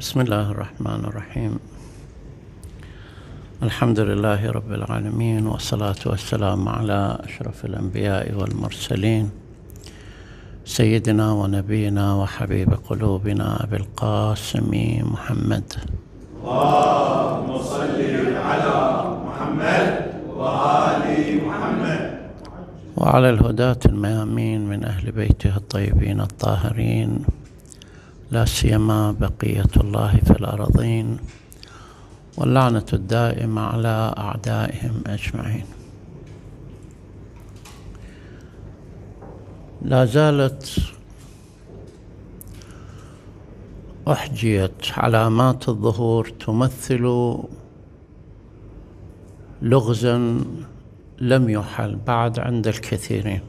بسم الله الرحمن الرحيم الحمد لله رب العالمين والصلاة والسلام على أشرف الأنبياء والمرسلين سيدنا ونبينا وحبيب قلوبنا أبي القاسم محمد اللهم صل على محمد وآل محمد وعلى الهداة الميامين من أهل بيته الطيبين الطاهرين لا سيما بقية الله في الأرضين واللعنة الدائمة على أعدائهم أجمعين لا زالت أحجيت علامات الظهور تمثل لغزا لم يحل بعد عند الكثيرين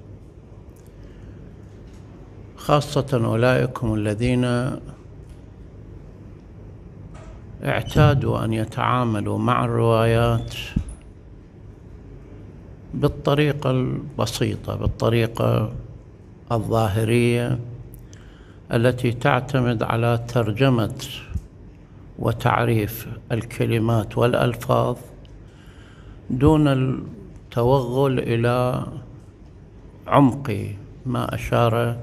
خاصة أولئك هم الذين اعتادوا أن يتعاملوا مع الروايات بالطريقة البسيطة بالطريقة الظاهرية التي تعتمد على ترجمة وتعريف الكلمات والألفاظ دون التوغل إلى عمق ما أشار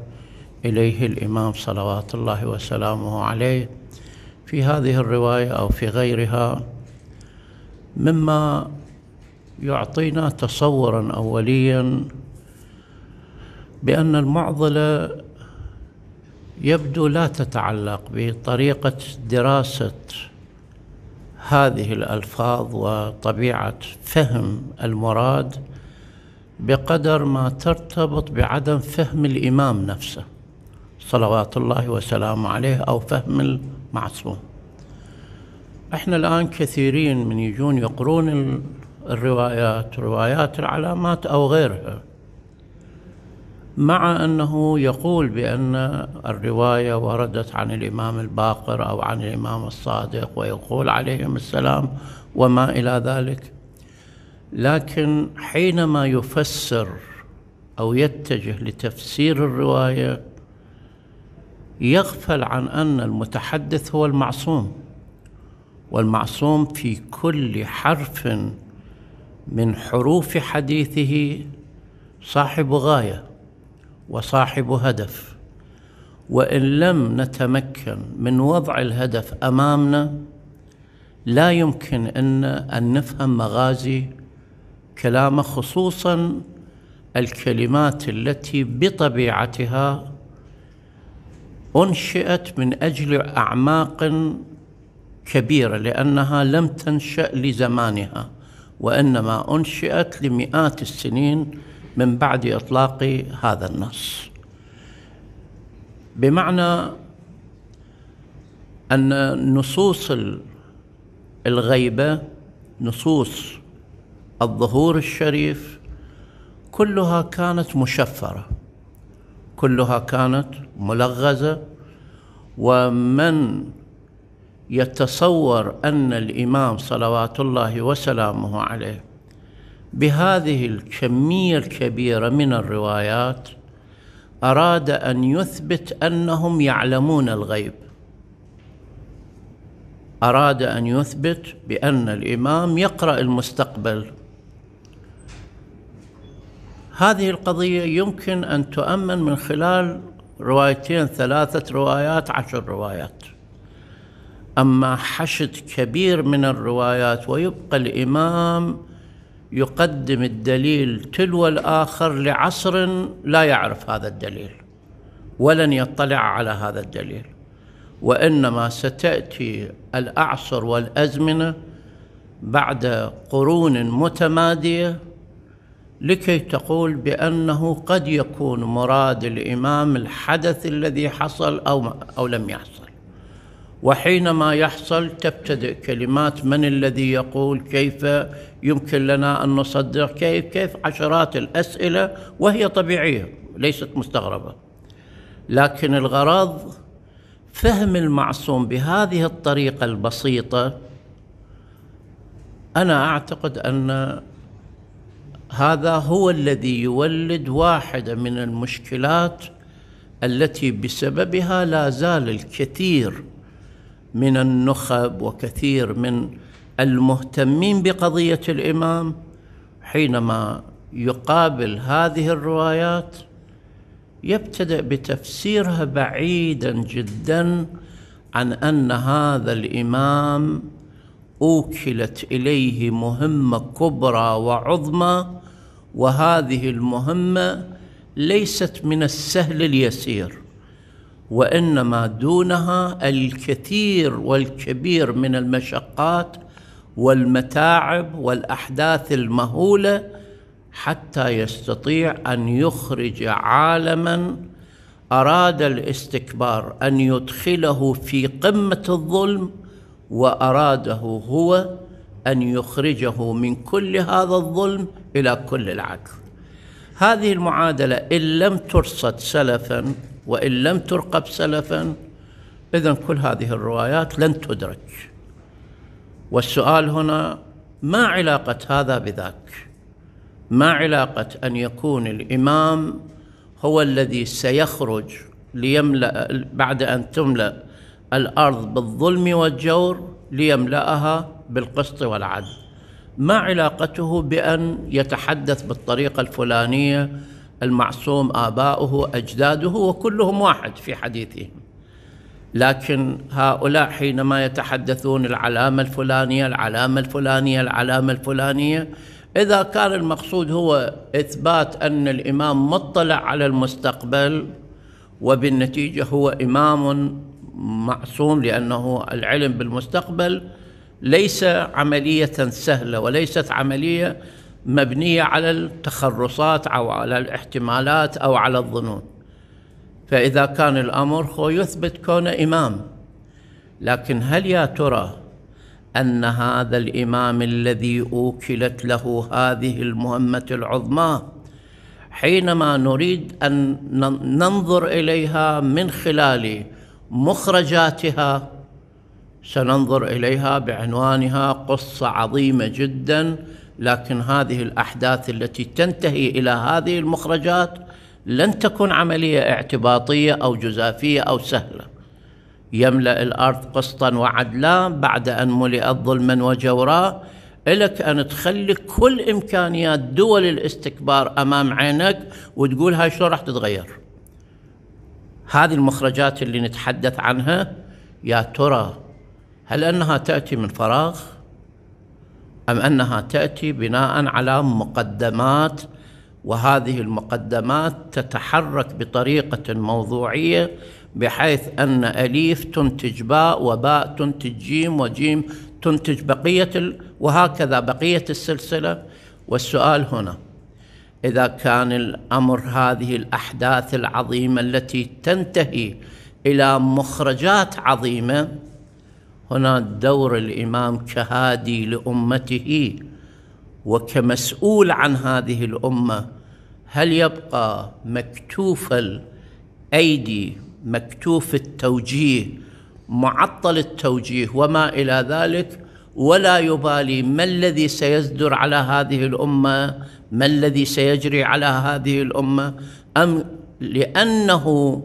إليه الإمام صلوات الله وسلامه عليه في هذه الرواية أو في غيرها مما يعطينا تصورا أوليا بأن المعضلة يبدو لا تتعلق بطريقة دراسة هذه الألفاظ وطبيعة فهم المراد بقدر ما ترتبط بعدم فهم الإمام نفسه صلوات الله وسلامه عليه أو فهم المعصوم احنا الآن كثيرين من يجون يقرون الروايات روايات العلامات أو غيرها مع أنه يقول بأن الرواية وردت عن الإمام الباقر أو عن الإمام الصادق ويقول عليهم السلام وما إلى ذلك لكن حينما يفسر أو يتجه لتفسير الرواية يغفل عن أن المتحدث هو المعصوم والمعصوم في كل حرف من حروف حديثه صاحب غاية وصاحب هدف وإن لم نتمكن من وضع الهدف أمامنا لا يمكن أن, أن نفهم مغازي كلامه خصوصا الكلمات التي بطبيعتها أنشئت من أجل أعماق كبيرة لأنها لم تنشأ لزمانها وإنما أنشئت لمئات السنين من بعد إطلاق هذا النص بمعنى أن نصوص الغيبة نصوص الظهور الشريف كلها كانت مشفرة كلها كانت ملغزة ومن يتصور أن الإمام صلوات الله وسلامه عليه بهذه الكمية الكبيرة من الروايات أراد أن يثبت أنهم يعلمون الغيب أراد أن يثبت بأن الإمام يقرأ المستقبل هذه القضية يمكن أن تؤمن من خلال روايتين ثلاثة روايات عشر روايات أما حشد كبير من الروايات ويبقى الإمام يقدم الدليل تلو الآخر لعصر لا يعرف هذا الدليل ولن يطلع على هذا الدليل وإنما ستأتي الأعصر والأزمنة بعد قرون متمادية لكي تقول بأنه قد يكون مراد الإمام الحدث الذي حصل أو, أو لم يحصل وحينما يحصل تبتدئ كلمات من الذي يقول كيف يمكن لنا أن نصدق كيف كيف عشرات الأسئلة وهي طبيعية ليست مستغربة لكن الغرض فهم المعصوم بهذه الطريقة البسيطة أنا أعتقد أن هذا هو الذي يولد واحده من المشكلات التي بسببها لا زال الكثير من النخب وكثير من المهتمين بقضيه الامام حينما يقابل هذه الروايات يبتدأ بتفسيرها بعيدا جدا عن ان هذا الامام اوكلت اليه مهمه كبرى وعظمى وهذه المهمه ليست من السهل اليسير وانما دونها الكثير والكبير من المشقات والمتاعب والاحداث المهوله حتى يستطيع ان يخرج عالما اراد الاستكبار ان يدخله في قمه الظلم واراده هو أن يخرجه من كل هذا الظلم إلى كل العدل هذه المعادلة إن لم ترصد سلفا وإن لم ترقب سلفا إذا كل هذه الروايات لن تدرك والسؤال هنا ما علاقة هذا بذاك ما علاقة أن يكون الإمام هو الذي سيخرج ليملأ بعد أن تملأ الأرض بالظلم والجور ليملأها بالقسط والعدل ما علاقته بأن يتحدث بالطريقة الفلانية المعصوم آباؤه أجداده وكلهم واحد في حديثهم لكن هؤلاء حينما يتحدثون العلامة الفلانية العلامة الفلانية العلامة الفلانية إذا كان المقصود هو إثبات أن الإمام مطلع على المستقبل وبالنتيجة هو إمام معصوم لأنه العلم بالمستقبل ليس عملية سهلة وليست عملية مبنية على التخرصات أو على الاحتمالات أو على الظنون فإذا كان الأمر هو يثبت كونه إمام لكن هل يا ترى أن هذا الإمام الذي أوكلت له هذه المهمة العظمى حينما نريد أن ننظر إليها من خلال مخرجاتها سننظر إليها بعنوانها قصة عظيمة جدا لكن هذه الأحداث التي تنتهي إلى هذه المخرجات لن تكون عملية اعتباطية أو جزافية أو سهلة يملأ الأرض قسطا وعدلا بعد أن ملئت ظلما وجورا إلك أن تخلي كل إمكانيات دول الاستكبار أمام عينك وتقول هاي شلون راح تتغير هذه المخرجات اللي نتحدث عنها يا ترى هل انها تاتي من فراغ ام انها تاتي بناء على مقدمات وهذه المقدمات تتحرك بطريقه موضوعيه بحيث ان اليف تنتج باء وباء تنتج جيم وجيم تنتج بقيه ال... وهكذا بقيه السلسله والسؤال هنا اذا كان الامر هذه الاحداث العظيمه التي تنتهي الى مخرجات عظيمه هنا دور الامام كهادي لامته وكمسؤول عن هذه الامه هل يبقى مكتوف الايدي مكتوف التوجيه معطل التوجيه وما الى ذلك ولا يبالي ما الذي سيصدر على هذه الامه ما الذي سيجري على هذه الامه ام لانه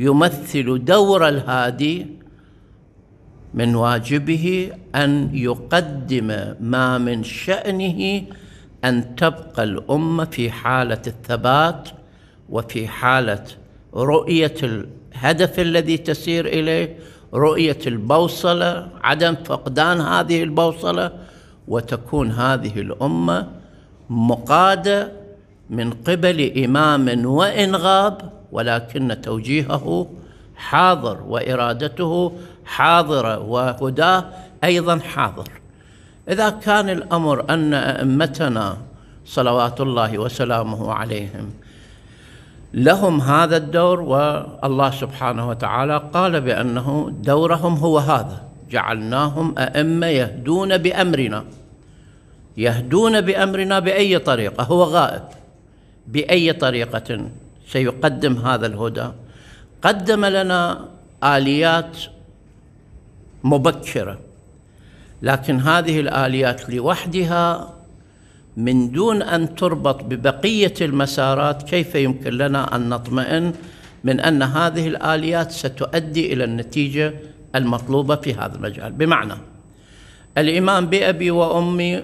يمثل دور الهادي من واجبه ان يقدم ما من شانه ان تبقى الامه في حاله الثبات وفي حاله رؤيه الهدف الذي تسير اليه رؤيه البوصله عدم فقدان هذه البوصله وتكون هذه الامه مقاده من قبل امام وان غاب ولكن توجيهه حاضر وارادته حاضرة وهداه أيضا حاضر إذا كان الأمر أن أئمتنا صلوات الله وسلامه عليهم لهم هذا الدور والله سبحانه وتعالى قال بأنه دورهم هو هذا جعلناهم أئمة يهدون بأمرنا يهدون بأمرنا بأي طريقة هو غائب بأي طريقة سيقدم هذا الهدى قدم لنا آليات مبكره لكن هذه الاليات لوحدها من دون ان تربط ببقيه المسارات كيف يمكن لنا ان نطمئن من ان هذه الاليات ستؤدي الى النتيجه المطلوبه في هذا المجال بمعنى الامام بابي وامي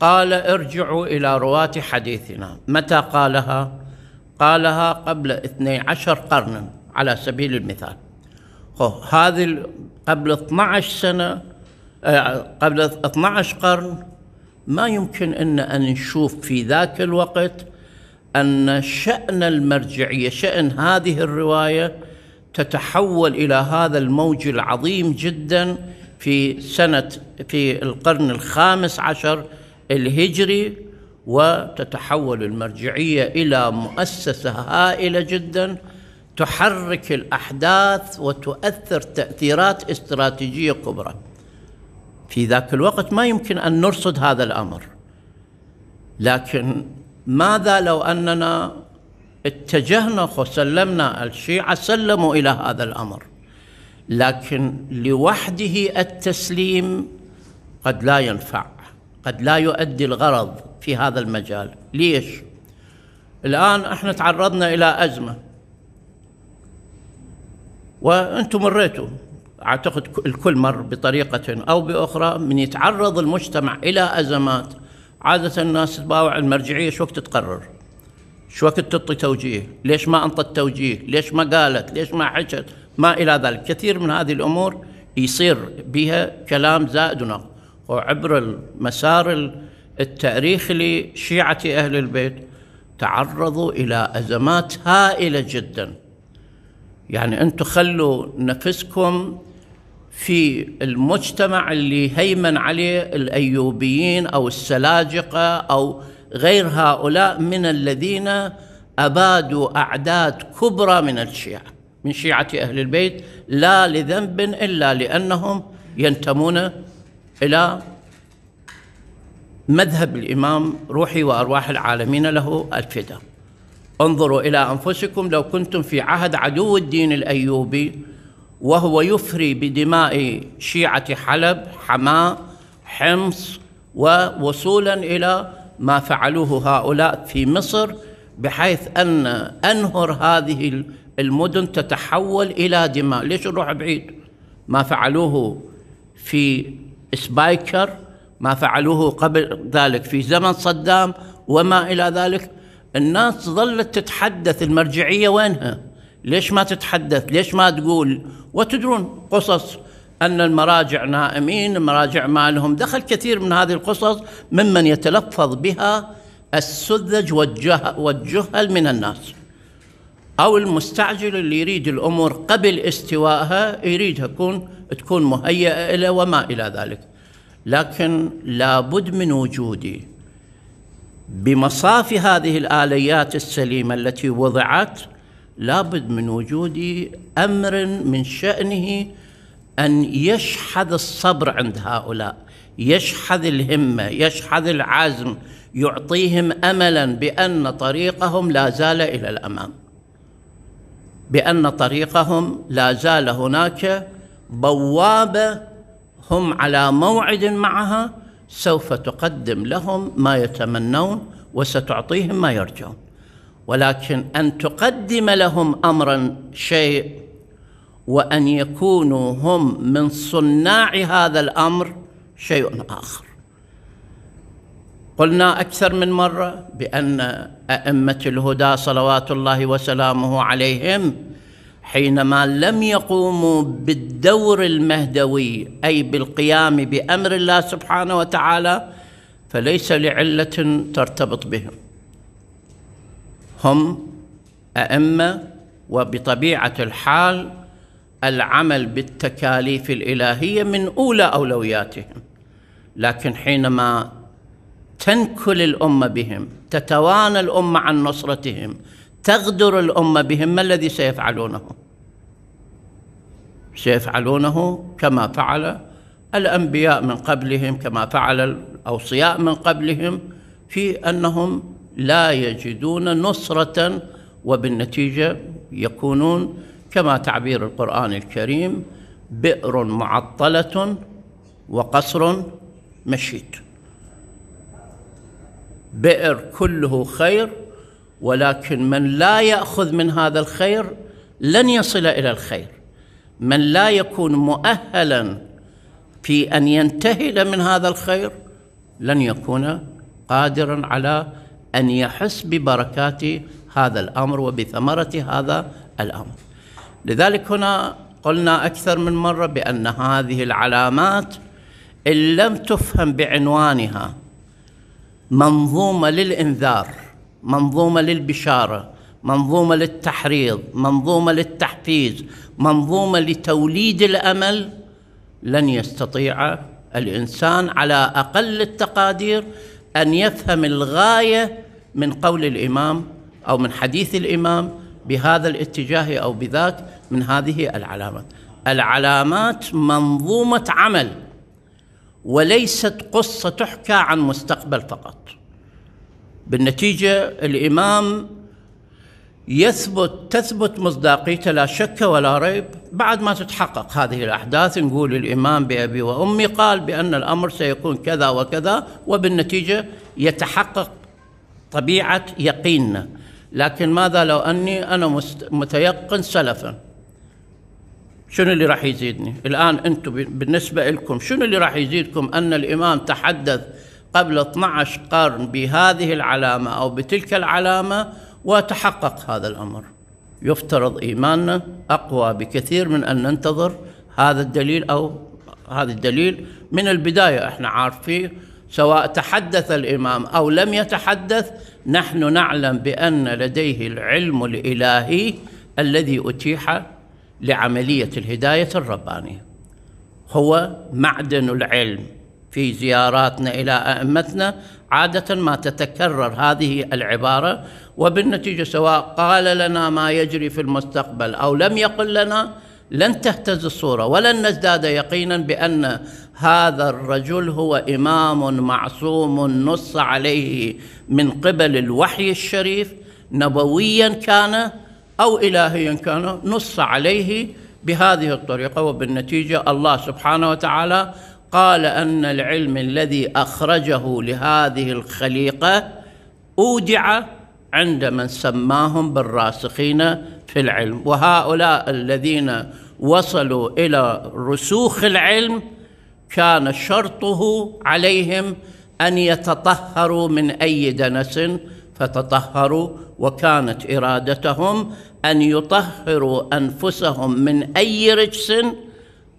قال ارجعوا الى رواه حديثنا متى قالها قالها قبل 12 قرنا على سبيل المثال هذه قبل 12 سنة آه، قبل 12 قرن ما يمكن أن أن نشوف في ذاك الوقت أن شأن المرجعية شأن هذه الرواية تتحول إلى هذا الموج العظيم جدا في سنة في القرن الخامس عشر الهجري وتتحول المرجعية إلى مؤسسة هائلة جداً تحرك الاحداث وتؤثر تاثيرات استراتيجيه كبرى في ذاك الوقت ما يمكن ان نرصد هذا الامر لكن ماذا لو اننا اتجهنا وسلمنا الشيعه سلموا الى هذا الامر لكن لوحده التسليم قد لا ينفع قد لا يؤدي الغرض في هذا المجال ليش الان احنا تعرضنا الى ازمه وانتم مريتوا اعتقد الكل مر بطريقه او باخرى من يتعرض المجتمع الى ازمات عاده الناس تباوع المرجعيه شو وقت تقرر شو وقت تعطي توجيه ليش ما انطت توجيه ليش ما قالت ليش ما حكت ما الى ذلك كثير من هذه الامور يصير بها كلام زائد ونقد وعبر المسار التاريخي لشيعه اهل البيت تعرضوا الى ازمات هائله جدا يعني انتم خلوا نفسكم في المجتمع اللي هيمن عليه الايوبيين او السلاجقه او غير هؤلاء من الذين ابادوا اعداد كبرى من الشيعه من شيعه اهل البيت لا لذنب الا لانهم ينتمون الى مذهب الامام روحي وارواح العالمين له الفداء انظروا إلى أنفسكم لو كنتم في عهد عدو الدين الأيوبي وهو يفري بدماء شيعة حلب حماة حمص ووصولا إلى ما فعلوه هؤلاء في مصر بحيث أن أنهر هذه المدن تتحول إلى دماء ليش نروح بعيد ما فعلوه في سبايكر ما فعلوه قبل ذلك في زمن صدام وما إلى ذلك الناس ظلت تتحدث المرجعية وينها ليش ما تتحدث ليش ما تقول وتدرون قصص أن المراجع نائمين المراجع ما لهم دخل كثير من هذه القصص ممن يتلفظ بها السذج والجهل من الناس أو المستعجل اللي يريد الأمور قبل استوائها يريدها تكون تكون مهيئة له وما إلى ذلك لكن لابد من وجودي بمصاف هذه الآليات السليمة التي وضعت لابد من وجود أمر من شأنه أن يشحذ الصبر عند هؤلاء يشحذ الهمة يشحذ العزم يعطيهم أملا بأن طريقهم لا زال إلى الأمام بأن طريقهم لا زال هناك بوابة هم على موعد معها سوف تقدم لهم ما يتمنون وستعطيهم ما يرجون ولكن ان تقدم لهم امرا شيء وان يكونوا هم من صناع هذا الامر شيء اخر قلنا اكثر من مره بان ائمه الهدى صلوات الله وسلامه عليهم حينما لم يقوموا بالدور المهدوي اي بالقيام بامر الله سبحانه وتعالى فليس لعله ترتبط بهم هم ائمه وبطبيعه الحال العمل بالتكاليف الالهيه من اولى اولوياتهم لكن حينما تنكل الامه بهم تتوانى الامه عن نصرتهم تغدر الأمة بهم ما الذي سيفعلونه سيفعلونه كما فعل الأنبياء من قبلهم كما فعل الأوصياء من قبلهم في أنهم لا يجدون نصرة وبالنتيجة يكونون كما تعبير القرآن الكريم بئر معطلة وقصر مشيت بئر كله خير ولكن من لا ياخذ من هذا الخير لن يصل الى الخير من لا يكون مؤهلا في ان ينتهل من هذا الخير لن يكون قادرا على ان يحس ببركات هذا الامر وبثمره هذا الامر لذلك هنا قلنا اكثر من مره بان هذه العلامات ان لم تفهم بعنوانها منظومه للانذار منظومه للبشاره منظومه للتحريض منظومه للتحفيز منظومه لتوليد الامل لن يستطيع الانسان على اقل التقادير ان يفهم الغايه من قول الامام او من حديث الامام بهذا الاتجاه او بذاك من هذه العلامات العلامات منظومه عمل وليست قصه تحكى عن مستقبل فقط بالنتيجة الإمام يثبت تثبت مصداقيته لا شك ولا ريب بعد ما تتحقق هذه الأحداث نقول الإمام بأبي وأمي قال بأن الأمر سيكون كذا وكذا وبالنتيجة يتحقق طبيعة يقيننا لكن ماذا لو أني أنا متيقن سلفا شنو اللي راح يزيدني الآن أنتم بالنسبة لكم شنو اللي راح يزيدكم أن الإمام تحدث قبل 12 قرن بهذه العلامة أو بتلك العلامة وتحقق هذا الأمر يفترض إيماننا أقوى بكثير من أن ننتظر هذا الدليل أو هذا الدليل من البداية احنا عارفين سواء تحدث الإمام أو لم يتحدث نحن نعلم بأن لديه العلم الإلهي الذي أتيح لعملية الهداية الربانية هو معدن العلم في زياراتنا إلى أئمتنا عادة ما تتكرر هذه العبارة وبالنتيجة سواء قال لنا ما يجري في المستقبل أو لم يقل لنا لن تهتز الصورة ولن نزداد يقينا بأن هذا الرجل هو إمام معصوم نص عليه من قبل الوحي الشريف نبويا كان أو إلهيا كان نص عليه بهذه الطريقة وبالنتيجة الله سبحانه وتعالى قال أن العلم الذي أخرجه لهذه الخليقة أودع عند من سماهم بالراسخين في العلم وهؤلاء الذين وصلوا إلى رسوخ العلم كان شرطه عليهم أن يتطهروا من أي دنس فتطهروا وكانت إرادتهم أن يطهروا أنفسهم من أي رجس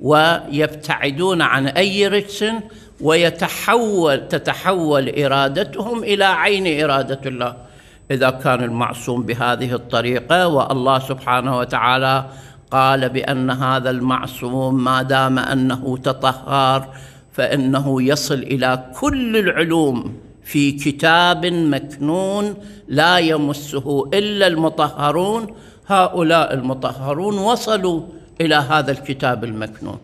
ويبتعدون عن أي رجس ويتحول تتحول إرادتهم إلى عين إرادة الله إذا كان المعصوم بهذه الطريقة والله سبحانه وتعالى قال بأن هذا المعصوم ما دام أنه تطهر فإنه يصل إلى كل العلوم في كتاب مكنون لا يمسه إلا المطهرون هؤلاء المطهرون وصلوا الى هذا الكتاب المكنون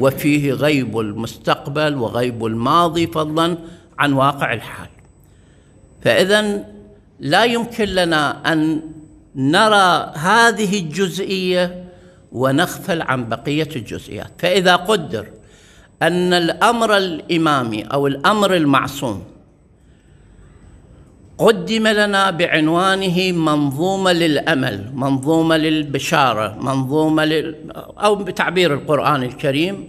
وفيه غيب المستقبل وغيب الماضي فضلا عن واقع الحال فاذا لا يمكن لنا ان نرى هذه الجزئيه ونغفل عن بقيه الجزئيات فاذا قدر ان الامر الامامي او الامر المعصوم قدم لنا بعنوانه منظومة للأمل منظومة للبشارة منظومة لل... أو بتعبير القرآن الكريم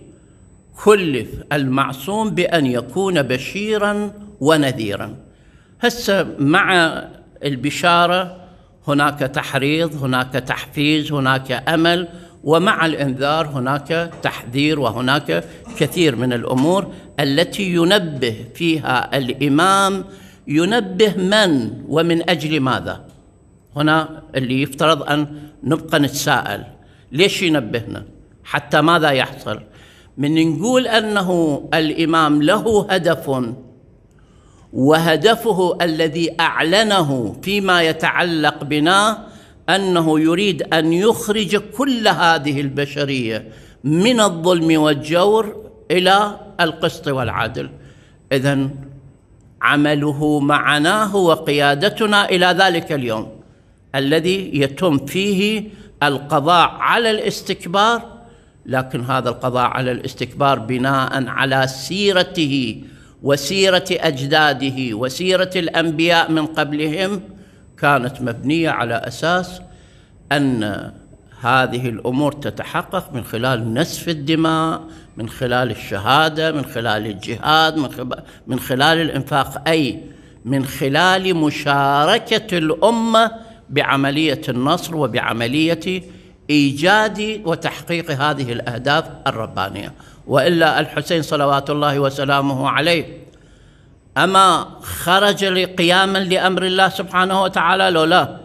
كلف المعصوم بأن يكون بشيرا ونذيرا هسه مع البشارة هناك تحريض هناك تحفيز هناك أمل ومع الإنذار هناك تحذير وهناك كثير من الأمور التي ينبه فيها الإمام ينبه من ومن أجل ماذا هنا اللي يفترض أن نبقى نتساءل ليش ينبهنا حتى ماذا يحصل من نقول أنه الإمام له هدف وهدفه الذي أعلنه فيما يتعلق بنا أنه يريد أن يخرج كل هذه البشرية من الظلم والجور إلى القسط والعدل إذا عمله معنا هو قيادتنا الى ذلك اليوم الذي يتم فيه القضاء على الاستكبار لكن هذا القضاء على الاستكبار بناء على سيرته وسيره اجداده وسيره الانبياء من قبلهم كانت مبنيه على اساس ان هذه الامور تتحقق من خلال نسف الدماء من خلال الشهاده من خلال الجهاد من, من خلال الانفاق اي من خلال مشاركه الامه بعمليه النصر وبعمليه ايجاد وتحقيق هذه الاهداف الربانيه والا الحسين صلوات الله وسلامه عليه اما خرج قياما لامر الله سبحانه وتعالى لو لا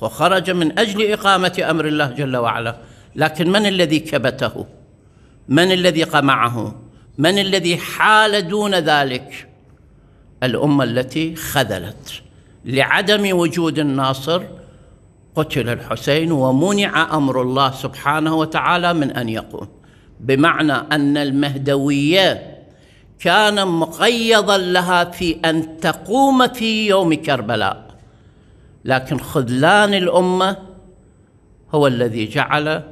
وخرج من اجل اقامه امر الله جل وعلا لكن من الذي كبته من الذي قمعه من الذي حال دون ذلك الامه التي خذلت لعدم وجود الناصر قتل الحسين ومنع امر الله سبحانه وتعالى من ان يقوم بمعنى ان المهدويه كان مقيضا لها في ان تقوم في يوم كربلاء لكن خذلان الامه هو الذي جعل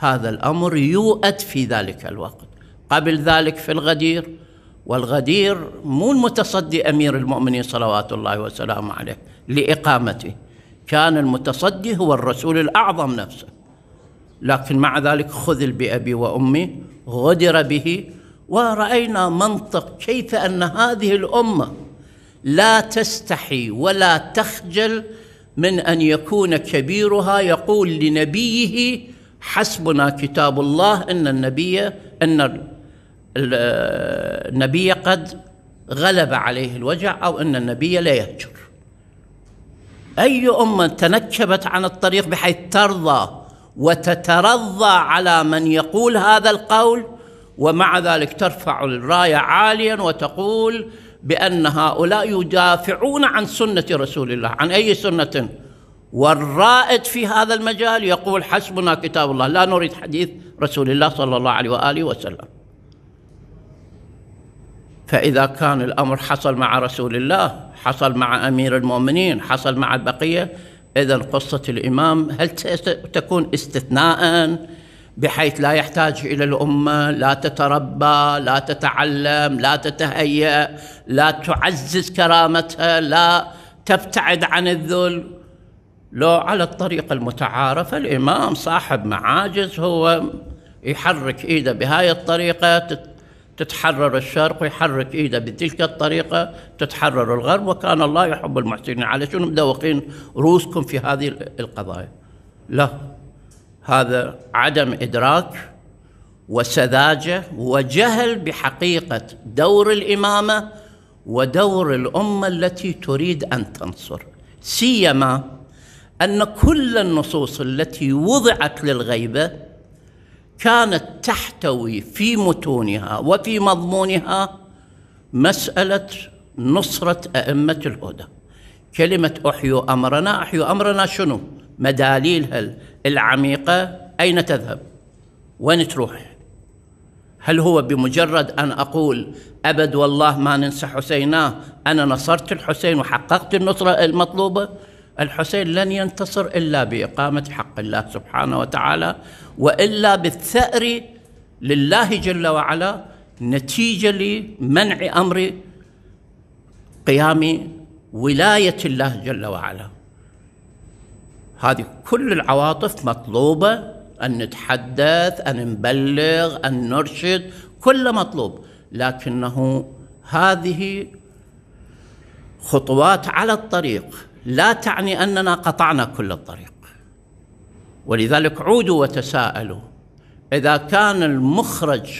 هذا الامر يؤت في ذلك الوقت قبل ذلك في الغدير والغدير مو المتصدي امير المؤمنين صلوات الله وسلامه عليه لاقامته كان المتصدي هو الرسول الاعظم نفسه لكن مع ذلك خذل بابي وامي غدر به وراينا منطق كيف ان هذه الامه لا تستحي ولا تخجل من ان يكون كبيرها يقول لنبيه حسبنا كتاب الله ان النبي ان النبي قد غلب عليه الوجع او ان النبي لا يهجر. اي امه تنكبت عن الطريق بحيث ترضى وتترضى على من يقول هذا القول ومع ذلك ترفع الرايه عاليا وتقول بان هؤلاء يدافعون عن سنه رسول الله، عن اي سنه؟ والرائد في هذا المجال يقول حسبنا كتاب الله لا نريد حديث رسول الله صلى الله عليه واله وسلم فاذا كان الامر حصل مع رسول الله حصل مع امير المؤمنين حصل مع البقيه اذا قصه الامام هل تكون استثناء بحيث لا يحتاج الى الامه لا تتربى لا تتعلم لا تتهيا لا تعزز كرامتها لا تبتعد عن الذل لو على الطريقة المتعارفة الإمام صاحب معاجز هو يحرك إيده بهاي الطريقة تتحرر الشرق ويحرك إيده بتلك الطريقة تتحرر الغرب وكان الله يحب المحسنين على شنو مدوقين رؤوسكم في هذه القضايا لا هذا عدم إدراك وسذاجة وجهل بحقيقة دور الإمامة ودور الأمة التي تريد أن تنصر سيما ان كل النصوص التي وضعت للغيبه كانت تحتوي في متونها وفي مضمونها مساله نصره ائمه الهدى كلمه احيوا امرنا احيوا امرنا شنو مداليلها العميقه اين تذهب وين تروح هل هو بمجرد ان اقول ابد والله ما ننسى حسيناه انا نصرت الحسين وحققت النصره المطلوبه الحسين لن ينتصر إلا بإقامة حق الله سبحانه وتعالى وإلا بالثأر لله جل وعلا نتيجة لمنع أمر قيام ولاية الله جل وعلا هذه كل العواطف مطلوبة أن نتحدث أن نبلغ أن نرشد كل مطلوب لكنه هذه خطوات على الطريق لا تعني اننا قطعنا كل الطريق ولذلك عودوا وتساءلوا اذا كان المخرج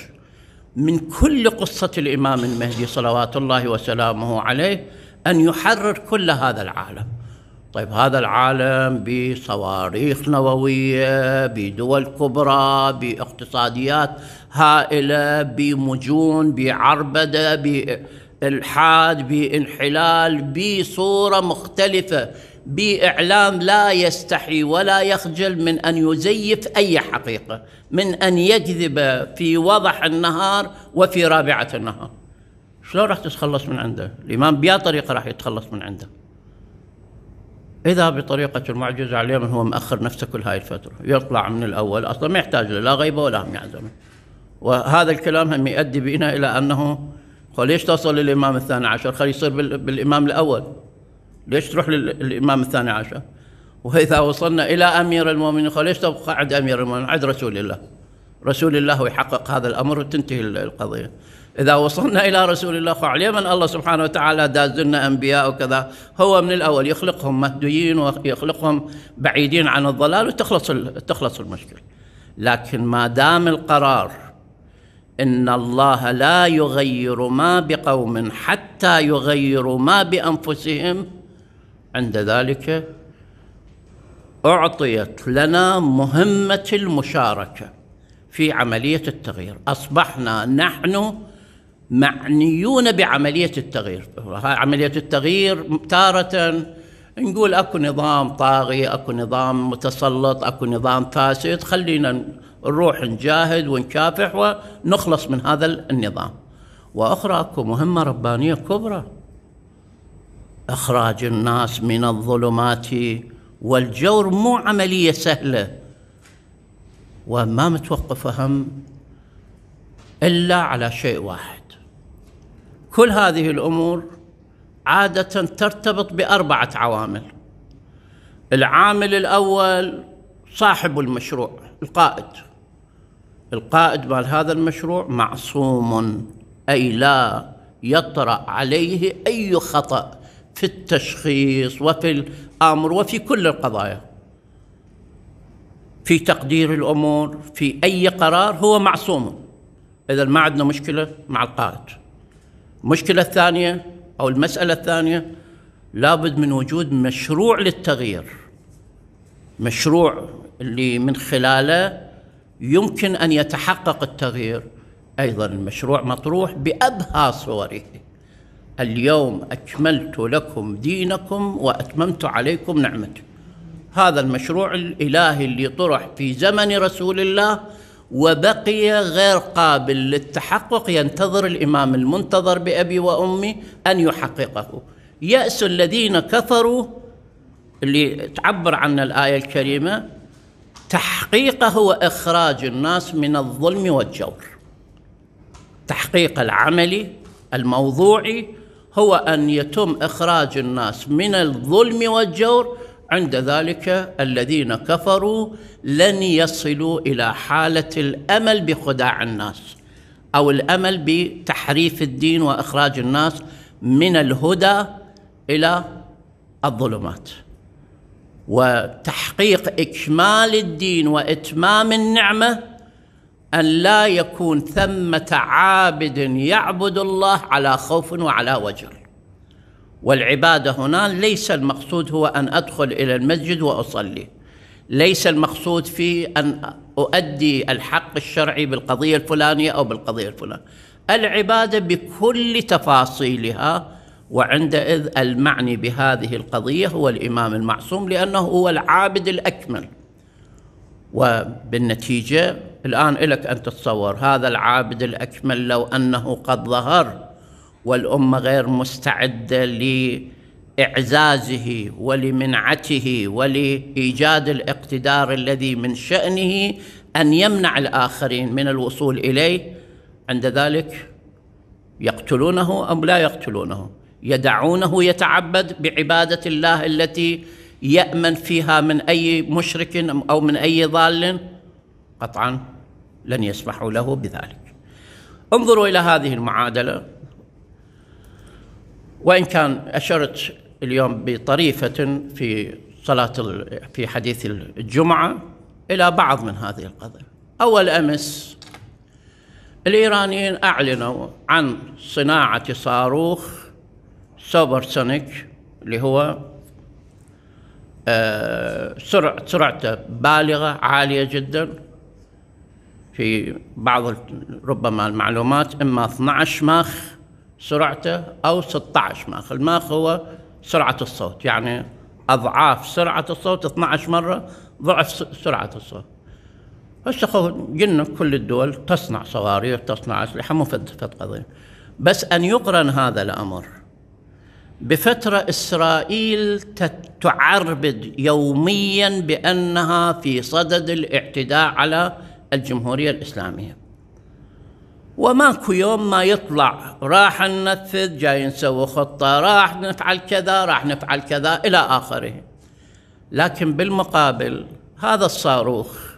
من كل قصه الامام المهدي صلوات الله وسلامه عليه ان يحرر كل هذا العالم طيب هذا العالم بصواريخ نوويه بدول كبرى باقتصاديات هائله بمجون بعربده ب... الحاد بانحلال بصوره مختلفه باعلام لا يستحي ولا يخجل من ان يزيف اي حقيقه من ان يكذب في وضح النهار وفي رابعه النهار شلون راح تتخلص من عنده الامام بيا طريقه راح يتخلص من عنده اذا بطريقه المعجزه عليه من هو مأخر نفسه كل هاي الفتره يطلع من الاول اصلا ما يحتاج لا غيبه ولا هم يعزمه وهذا الكلام هم يؤدي بنا الى انه قال ليش تصل للإمام الثاني عشر خلي يصير بالإمام الأول ليش تروح للإمام الثاني عشر وإذا وصلنا إلى أمير المؤمنين قال ليش تبقى عند أمير المؤمنين عند رسول الله رسول الله يحقق هذا الأمر وتنتهي القضية إذا وصلنا إلى رسول الله عليه من الله سبحانه وتعالى داز لنا أنبياء وكذا هو من الأول يخلقهم مهديين ويخلقهم بعيدين عن الضلال وتخلص تخلص المشكلة لكن ما دام القرار ان الله لا يغير ما بقوم حتى يغيروا ما بانفسهم عند ذلك اعطيت لنا مهمه المشاركه في عمليه التغيير اصبحنا نحن معنيون بعمليه التغيير عمليه التغيير تاره نقول اكو نظام طاغي اكو نظام متسلط اكو نظام فاسد خلينا نروح نجاهد ونكافح ونخلص من هذا النظام واخرى اكو مهمه ربانيه كبرى اخراج الناس من الظلمات والجور مو عمليه سهله وما متوقفهم هم الا على شيء واحد كل هذه الامور عاده ترتبط باربعه عوامل العامل الاول صاحب المشروع القائد القائد مال هذا المشروع معصوم أي لا يطرأ عليه أي خطأ في التشخيص وفي الأمر وفي كل القضايا في تقدير الأمور في أي قرار هو معصوم إذا ما عندنا مشكلة مع القائد المشكلة الثانية أو المسألة الثانية لابد من وجود مشروع للتغيير مشروع اللي من خلاله يمكن ان يتحقق التغيير ايضا المشروع مطروح بابهى صوره اليوم اكملت لكم دينكم واتممت عليكم نعمتي هذا المشروع الالهي اللي طرح في زمن رسول الله وبقي غير قابل للتحقق ينتظر الامام المنتظر بابي وامي ان يحققه ياس الذين كفروا اللي تعبر عن الايه الكريمه تحقيقه واخراج الناس من الظلم والجور التحقيق العملي الموضوعي هو ان يتم اخراج الناس من الظلم والجور عند ذلك الذين كفروا لن يصلوا الى حاله الامل بخداع الناس او الامل بتحريف الدين واخراج الناس من الهدى الى الظلمات وتحقيق اكمال الدين واتمام النعمه ان لا يكون ثمه عابد يعبد الله على خوف وعلى وجل والعباده هنا ليس المقصود هو ان ادخل الى المسجد واصلي ليس المقصود في ان اؤدي الحق الشرعي بالقضيه الفلانيه او بالقضيه الفلانيه العباده بكل تفاصيلها وعندئذ المعني بهذه القضية هو الإمام المعصوم لأنه هو العابد الأكمل وبالنتيجة الآن لك أن تتصور هذا العابد الأكمل لو أنه قد ظهر والأمة غير مستعدة لإعزازه ولمنعته ولإيجاد الاقتدار الذي من شأنه أن يمنع الآخرين من الوصول إليه عند ذلك يقتلونه أم لا يقتلونه يدعونه يتعبد بعباده الله التي يامن فيها من اي مشرك او من اي ضال قطعا لن يسمحوا له بذلك انظروا الى هذه المعادله وان كان اشرت اليوم بطريفه في صلاه في حديث الجمعه الى بعض من هذه القضايا اول امس الايرانيين اعلنوا عن صناعه صاروخ سوبر سونيك اللي هو آه، سرعة سرعته بالغة عالية جدا في بعض ربما المعلومات إما 12 ماخ سرعته أو 16 ماخ الماخ هو سرعة الصوت يعني أضعاف سرعة الصوت 12 مرة ضعف سرعة الصوت هسه قلنا كل الدول تصنع صواريخ تصنع أسلحة مو فد قضية بس أن يقرن هذا الأمر بفترة إسرائيل تعربد يوميا بأنها في صدد الاعتداء على الجمهورية الإسلامية وماكو يوم ما يطلع راح ننفذ جاي نسوي خطة راح نفعل كذا راح نفعل كذا إلى آخره لكن بالمقابل هذا الصاروخ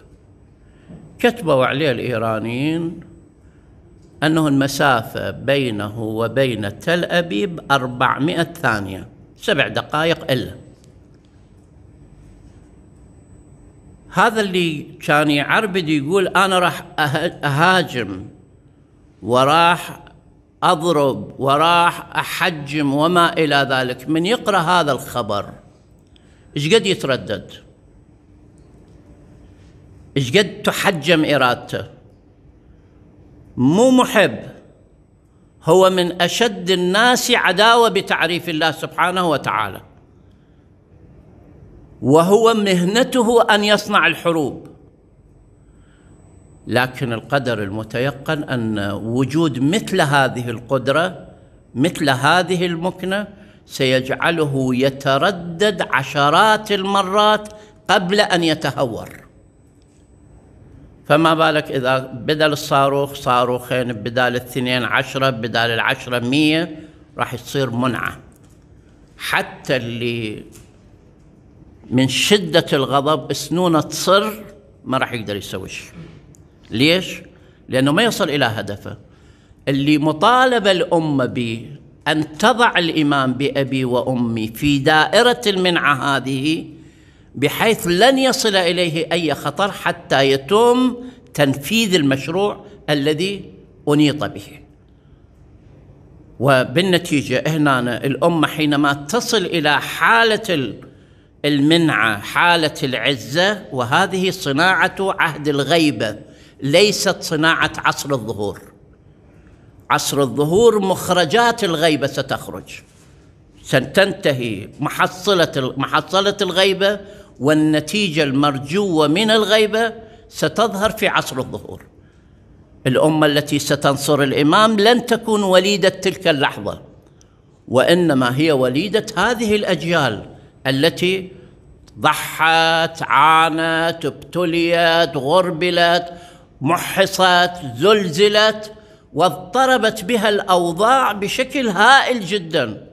كتبوا عليه الإيرانيين أنه المسافة بينه وبين تل أبيب 400 ثانية سبع دقائق إلا هذا اللي كان يعربد يقول أنا راح أه- أهاجم وراح أضرب وراح أحجم وما إلى ذلك من يقرأ هذا الخبر إيش قد يتردد إيش قد تحجم إرادته مو محب هو من اشد الناس عداوه بتعريف الله سبحانه وتعالى وهو مهنته ان يصنع الحروب لكن القدر المتيقن ان وجود مثل هذه القدره مثل هذه المكنه سيجعله يتردد عشرات المرات قبل ان يتهور فما بالك إذا بدل الصاروخ صاروخين بدال الثنين عشرة بدال العشرة مية راح تصير منعة حتى اللي من شدة الغضب سنونه تصر ما راح يقدر يسوي شيء ليش؟ لأنه ما يصل إلى هدفه اللي مطالبة الأمة به أن تضع الإمام بأبي وأمي في دائرة المنعة هذه بحيث لن يصل اليه اي خطر حتى يتم تنفيذ المشروع الذي انيط به. وبالنتيجه هنا الامه حينما تصل الى حاله المنعه، حاله العزه وهذه صناعه عهد الغيبه ليست صناعه عصر الظهور. عصر الظهور مخرجات الغيبه ستخرج. ستنتهي محصلة محصلة الغيبة والنتيجة المرجوة من الغيبة ستظهر في عصر الظهور الأمة التي ستنصر الإمام لن تكون وليدة تلك اللحظة وإنما هي وليدة هذه الأجيال التي ضحت عانت ابتليت غربلت محصت زلزلت واضطربت بها الأوضاع بشكل هائل جداً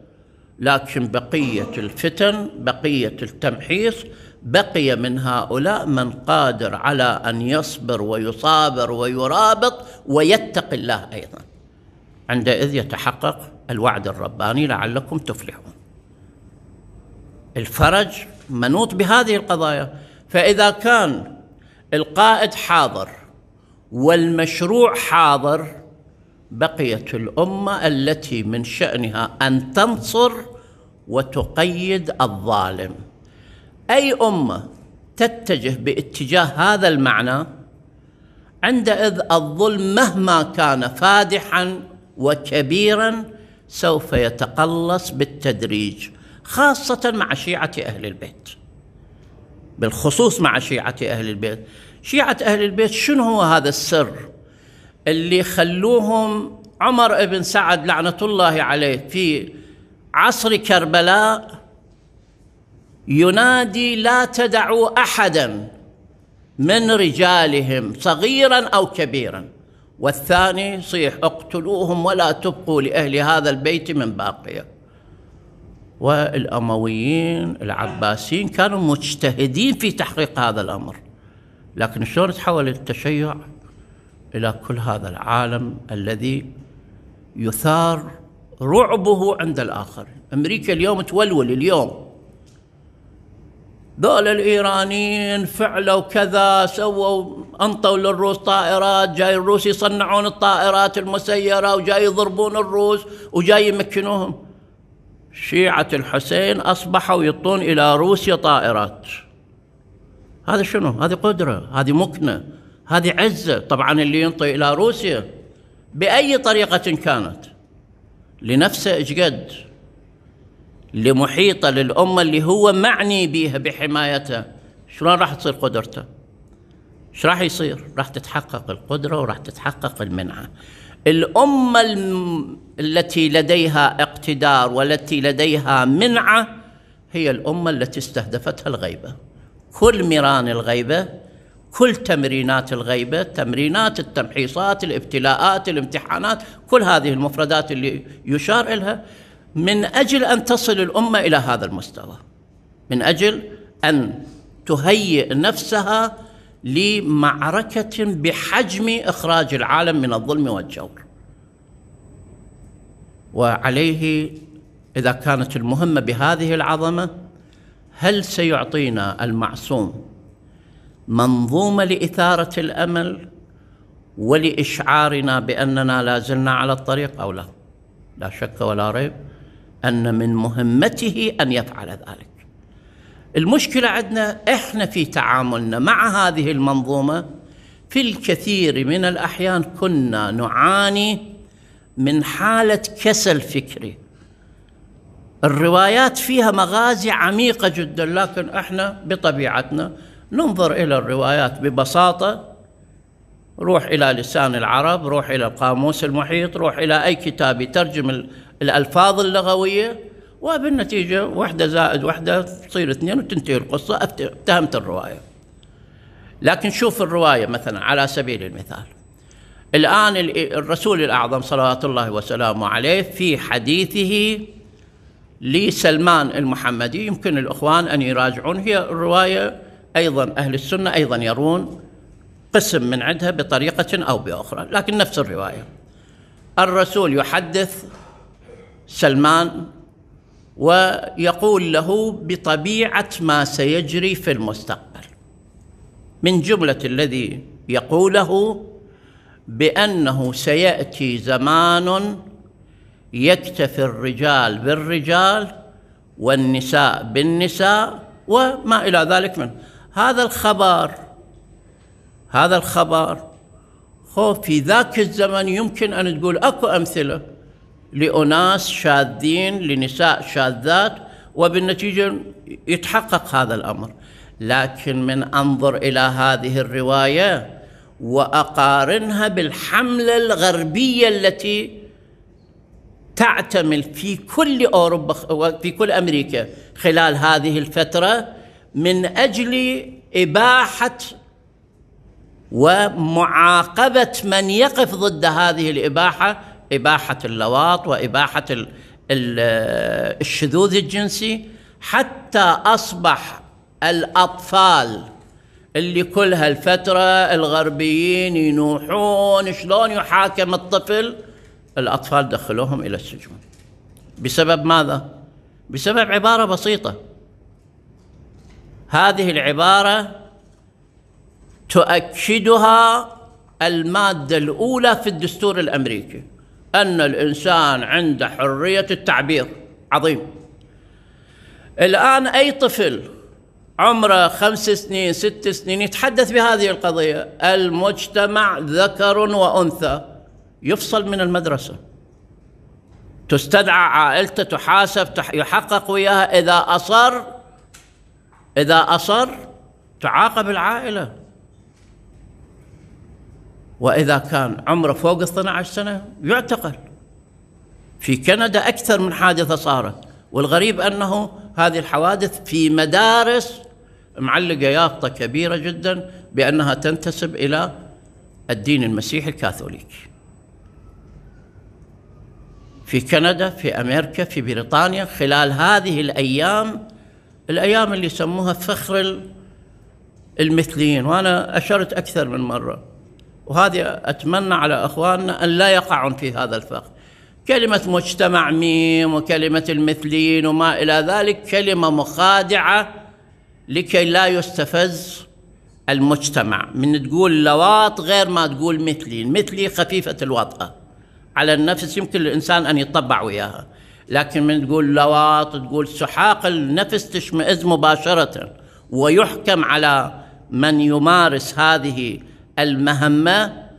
لكن بقيه الفتن بقيه التمحيص بقي من هؤلاء من قادر على ان يصبر ويصابر ويرابط ويتقي الله ايضا عندئذ يتحقق الوعد الرباني لعلكم تفلحون الفرج منوط بهذه القضايا فاذا كان القائد حاضر والمشروع حاضر بقيت الامه التي من شانها ان تنصر وتقيد الظالم اي امه تتجه باتجاه هذا المعنى عندئذ الظلم مهما كان فادحا وكبيرا سوف يتقلص بالتدريج خاصه مع شيعه اهل البيت بالخصوص مع شيعه اهل البيت شيعه اهل البيت شنو هو هذا السر اللي خلوهم عمر بن سعد لعنه الله عليه في عصر كربلاء ينادي لا تدعوا احدا من رجالهم صغيرا او كبيرا والثاني صيح اقتلوهم ولا تبقوا لاهل هذا البيت من باقيه والامويين العباسيين كانوا مجتهدين في تحقيق هذا الامر لكن شلون تحول التشيع الى كل هذا العالم الذي يثار رعبه عند الآخر أمريكا اليوم تولول اليوم ذول الإيرانيين فعلوا كذا سووا أنطوا للروس طائرات جاي الروس يصنعون الطائرات المسيرة وجاي يضربون الروس وجاي يمكنوهم شيعة الحسين أصبحوا يطون إلى روسيا طائرات هذا شنو؟ هذه قدرة هذه مكنة هذه عزة طبعا اللي ينطي إلى روسيا بأي طريقة كانت لنفسه ايش قد لمحيطه للامه اللي هو معني بها بحمايتها شلون راح تصير قدرته ايش راح يصير راح تتحقق القدره وراح تتحقق المنعه الامه التي لديها اقتدار والتي لديها منعه هي الامه التي استهدفتها الغيبه كل مران الغيبه كل تمرينات الغيبة تمرينات التمحيصات الابتلاءات الامتحانات كل هذه المفردات اللي يشار إلها من أجل أن تصل الأمة إلى هذا المستوى من أجل أن تهيئ نفسها لمعركة بحجم إخراج العالم من الظلم والجور وعليه إذا كانت المهمة بهذه العظمة هل سيعطينا المعصوم منظومه لاثاره الامل ولاشعارنا باننا لا زلنا على الطريق او لا لا شك ولا ريب ان من مهمته ان يفعل ذلك المشكله عندنا احنا في تعاملنا مع هذه المنظومه في الكثير من الاحيان كنا نعاني من حاله كسل فكري الروايات فيها مغازي عميقه جدا لكن احنا بطبيعتنا ننظر إلى الروايات ببساطة روح إلى لسان العرب روح إلى القاموس المحيط روح إلى أي كتاب يترجم الألفاظ اللغوية وبالنتيجة واحدة زائد واحدة تصير اثنين وتنتهي القصة اتهمت الرواية لكن شوف الرواية مثلا على سبيل المثال الآن الرسول الأعظم صلوات الله وسلامه عليه في حديثه لسلمان المحمدي يمكن الإخوان أن يراجعون هي الرواية أيضا أهل السنة أيضا يرون قسم من عندها بطريقة أو بأخرى لكن نفس الرواية الرسول يحدث سلمان ويقول له بطبيعة ما سيجري في المستقبل من جملة الذي يقوله بأنه سيأتي زمان يكتفي الرجال بالرجال والنساء بالنساء وما إلى ذلك من هذا الخبر هذا الخبر هو في ذاك الزمن يمكن أن تقول أكو أمثلة لأناس شاذين لنساء شاذات وبالنتيجة يتحقق هذا الأمر لكن من أنظر إلى هذه الرواية وأقارنها بالحملة الغربية التي تعتمل في كل أوروبا وفي كل أمريكا خلال هذه الفترة من اجل اباحه ومعاقبه من يقف ضد هذه الاباحه اباحه اللواط واباحه الشذوذ الجنسي حتى اصبح الاطفال اللي كل هالفتره الغربيين ينوحون شلون يحاكم الطفل الاطفال دخلوهم الى السجون بسبب ماذا؟ بسبب عباره بسيطه هذه العبارة تؤكدها المادة الأولى في الدستور الأمريكي أن الإنسان عنده حرية التعبير عظيم الآن أي طفل عمره خمس سنين ست سنين يتحدث بهذه القضية المجتمع ذكر وأنثى يفصل من المدرسة تستدعى عائلته تحاسب يحقق وياها إذا أصر إذا أصر تعاقب العائلة وإذا كان عمره فوق 12 سنة يعتقل في كندا أكثر من حادثة صارت والغريب أنه هذه الحوادث في مدارس معلقة يافطة كبيرة جدا بأنها تنتسب إلى الدين المسيحي الكاثوليكي في كندا في أمريكا في بريطانيا خلال هذه الأيام الايام اللي يسموها فخر المثليين وانا اشرت اكثر من مره وهذه اتمنى على اخواننا ان لا يقعون في هذا الفخر كلمه مجتمع ميم وكلمه المثليين وما الى ذلك كلمه مخادعه لكي لا يستفز المجتمع من تقول لواط غير ما تقول مثلي مثلي خفيفه الوطأه على النفس يمكن للإنسان أن يطبع وياها لكن من تقول لواط تقول سحاق النفس تشمئز مباشرة ويحكم على من يمارس هذه المهمة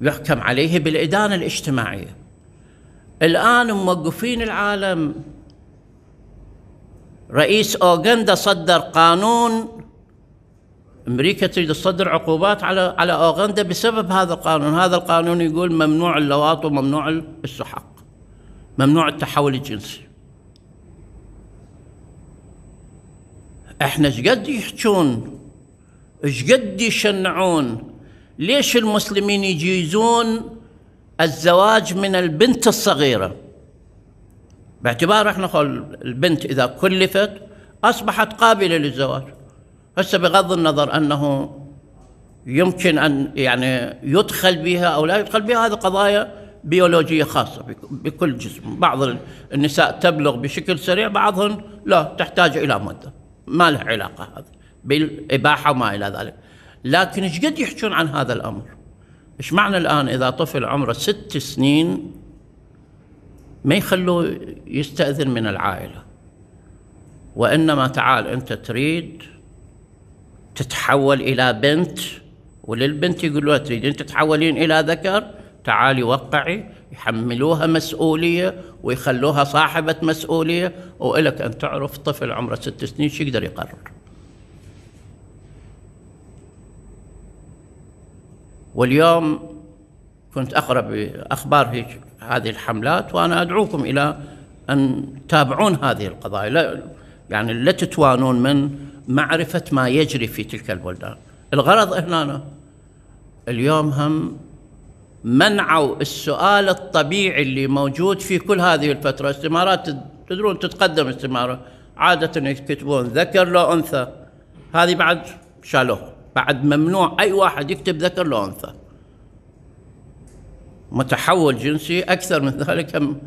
يحكم عليه بالإدانة الاجتماعية الآن موقفين العالم رئيس أوغندا صدر قانون امريكا تريد تصدر عقوبات على على اوغندا بسبب هذا القانون، هذا القانون يقول ممنوع اللواط وممنوع السحاق. ممنوع التحول الجنسي احنا شقد يحجون شقد يشنعون ليش المسلمين يجيزون الزواج من البنت الصغيره باعتبار احنا البنت اذا كلفت اصبحت قابله للزواج هسه بغض النظر انه يمكن ان يعني يدخل بها او لا يدخل بها هذه قضايا بيولوجية خاصة بكل جسم بعض النساء تبلغ بشكل سريع بعضهن لا تحتاج إلى مدة ما له علاقة هذا بالإباحة وما إلى ذلك لكن ايش قد يحجون عن هذا الأمر ايش معنى الآن إذا طفل عمره ست سنين ما يخلوه يستأذن من العائلة وإنما تعال أنت تريد تتحول إلى بنت وللبنت يقولوا تريدين تتحولين إلى ذكر تعالي وقعي يحملوها مسؤولية ويخلوها صاحبة مسؤولية وإلك أن تعرف طفل عمره ست سنين شو يقدر يقرر واليوم كنت أقرأ بأخبار هيك هذه الحملات وأنا أدعوكم إلى أن تتابعون هذه القضايا لا يعني لا تتوانون من معرفة ما يجري في تلك البلدان الغرض هنا اليوم هم منعوا السؤال الطبيعي اللي موجود في كل هذه الفترة استمارات تدرون تتقدم استمارة عادة يكتبون ذكر لو أنثى هذه بعد شالوها بعد ممنوع أي واحد يكتب ذكر لو أنثى متحول جنسي أكثر من ذلك هم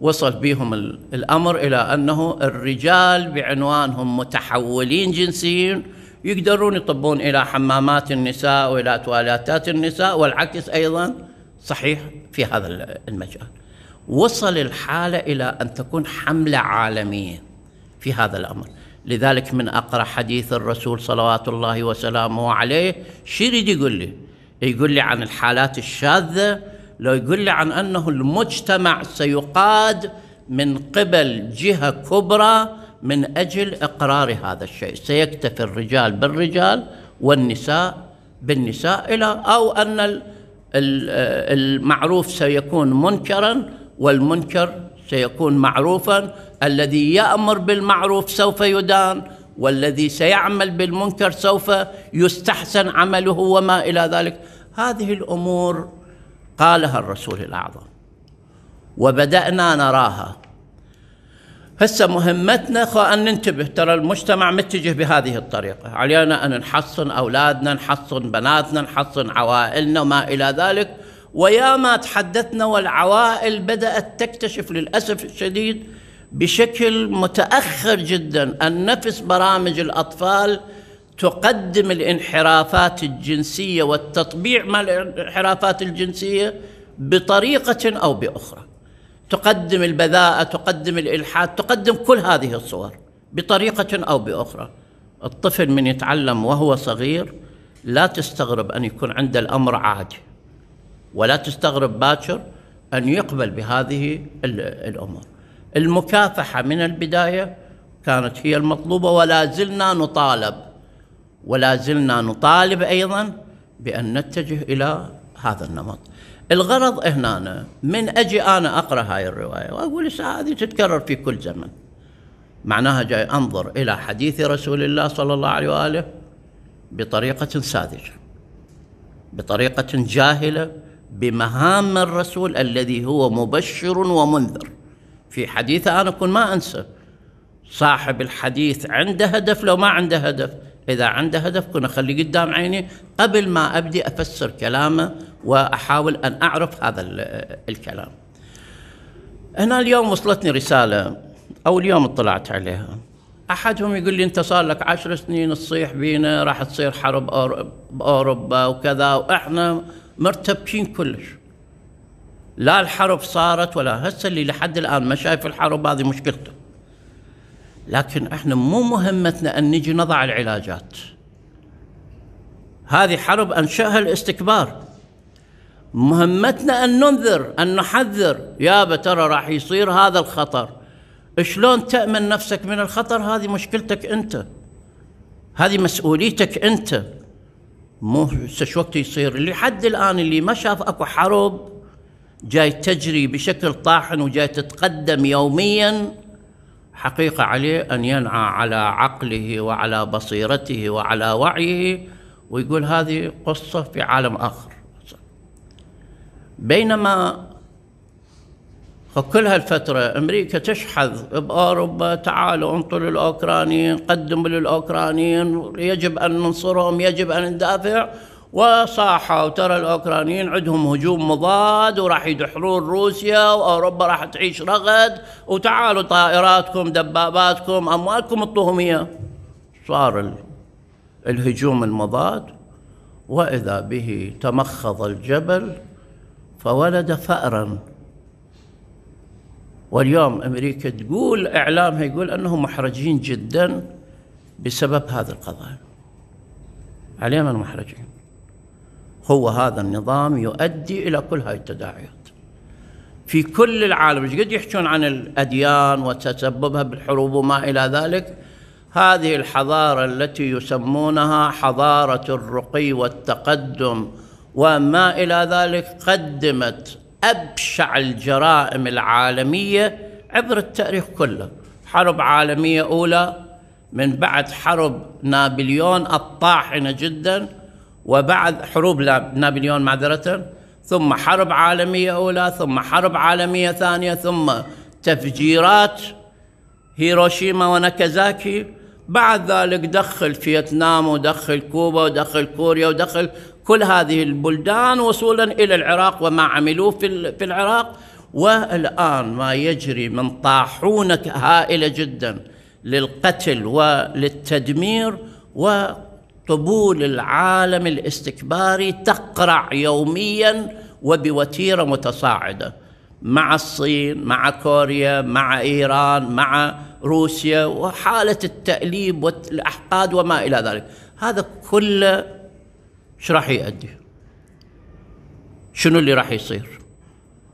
وصل بهم الأمر إلى أنه الرجال بعنوانهم متحولين جنسيين يقدرون يطبون إلى حمامات النساء وإلى تواليتات النساء والعكس أيضا صحيح في هذا المجال وصل الحالة إلى أن تكون حملة عالمية في هذا الأمر لذلك من أقرأ حديث الرسول صلوات الله وسلامه عليه شو يريد يقول لي يقول لي عن الحالات الشاذة لو يقول لي عن أنه المجتمع سيقاد من قبل جهة كبرى من أجل إقرار هذا الشيء سيكتفي الرجال بالرجال والنساء بالنساء إلى أو أن آه، المعروف سيكون منكرا والمنكر سيكون معروفا الذي يأمر بالمعروف سوف يدان والذي سيعمل بالمنكر سوف يستحسن عمله وما إلى ذلك هذه الأمور قالها الرسول الأعظم وبدأنا نراها هسه مهمتنا أن ننتبه ترى المجتمع متجه بهذه الطريقة علينا أن نحصن أولادنا نحصن بناتنا نحصن عوائلنا وما إلى ذلك ويا ما تحدثنا والعوائل بدأت تكتشف للأسف الشديد بشكل متأخر جدا أن نفس برامج الأطفال تقدم الانحرافات الجنسية والتطبيع مع الانحرافات الجنسية بطريقة أو بأخرى تقدم البذاءة تقدم الإلحاد تقدم كل هذه الصور بطريقة أو بأخرى الطفل من يتعلم وهو صغير لا تستغرب أن يكون عند الأمر عادي ولا تستغرب باكر أن يقبل بهذه الأمور المكافحة من البداية كانت هي المطلوبة ولا زلنا نطالب ولا زلنا نطالب أيضا بأن نتجه إلى هذا النمط الغرض هنا من اجي انا اقرا هاي الروايه واقول هذه تتكرر في كل زمن معناها جاي انظر الى حديث رسول الله صلى الله عليه واله بطريقه ساذجه بطريقه جاهله بمهام الرسول الذي هو مبشر ومنذر في حديثه انا اكون ما انسى صاحب الحديث عنده هدف لو ما عنده هدف إذا عنده هدف كنت أخليه قدام عيني قبل ما أبدي أفسر كلامه وأحاول أن أعرف هذا الكلام هنا اليوم وصلتني رسالة أو اليوم اطلعت عليها أحدهم يقول لي أنت صار لك عشر سنين تصيح بينا راح تصير حرب بأوروبا وكذا وإحنا مرتبكين كلش لا الحرب صارت ولا هسه اللي لحد الآن ما شايف الحرب هذه مشكلته لكن احنا مو مهمتنا ان نجي نضع العلاجات هذه حرب انشاها الاستكبار مهمتنا ان ننذر ان نحذر يا ترى راح يصير هذا الخطر شلون تامن نفسك من الخطر هذه مشكلتك انت هذه مسؤوليتك انت مو ايش وقت يصير لحد الان اللي ما شاف اكو حرب جاي تجري بشكل طاحن وجاي تتقدم يوميا حقيقة عليه أن ينعى على عقله وعلى بصيرته وعلى وعيه ويقول هذه قصة في عالم آخر بينما فكل هالفترة أمريكا تشحذ بأوروبا تعالوا انطلوا الأوكرانيين قدموا للأوكرانيين يجب أن ننصرهم يجب أن ندافع وصاحوا ترى الاوكرانيين عندهم هجوم مضاد وراح يدحرون روسيا واوروبا راح تعيش رغد وتعالوا طائراتكم دباباتكم اموالكم الطهميه صار الهجوم المضاد واذا به تمخض الجبل فولد فأرا واليوم أمريكا تقول إعلامها يقول أنهم محرجين جدا بسبب هذا القضاء علينا المحرجين هو هذا النظام يؤدي الى كل هاي التداعيات. في كل العالم ايش قد يحكون عن الاديان وتسببها بالحروب وما الى ذلك هذه الحضاره التي يسمونها حضاره الرقي والتقدم وما الى ذلك قدمت ابشع الجرائم العالميه عبر التاريخ كله حرب عالميه اولى من بعد حرب نابليون الطاحنه جدا وبعد حروب نابليون معذرة ثم حرب عالمية أولى ثم حرب عالمية ثانية ثم تفجيرات هيروشيما وناكازاكي بعد ذلك دخل فيتنام ودخل كوبا ودخل كوريا ودخل كل هذه البلدان وصولا إلى العراق وما عملوه في العراق والآن ما يجري من طاحونة هائلة جدا للقتل وللتدمير و طبول العالم الاستكباري تقرع يوميا وبوتيره متصاعده مع الصين مع كوريا مع ايران مع روسيا وحاله التاليب والاحقاد وما الى ذلك هذا كله ايش راح يؤدي شنو اللي راح يصير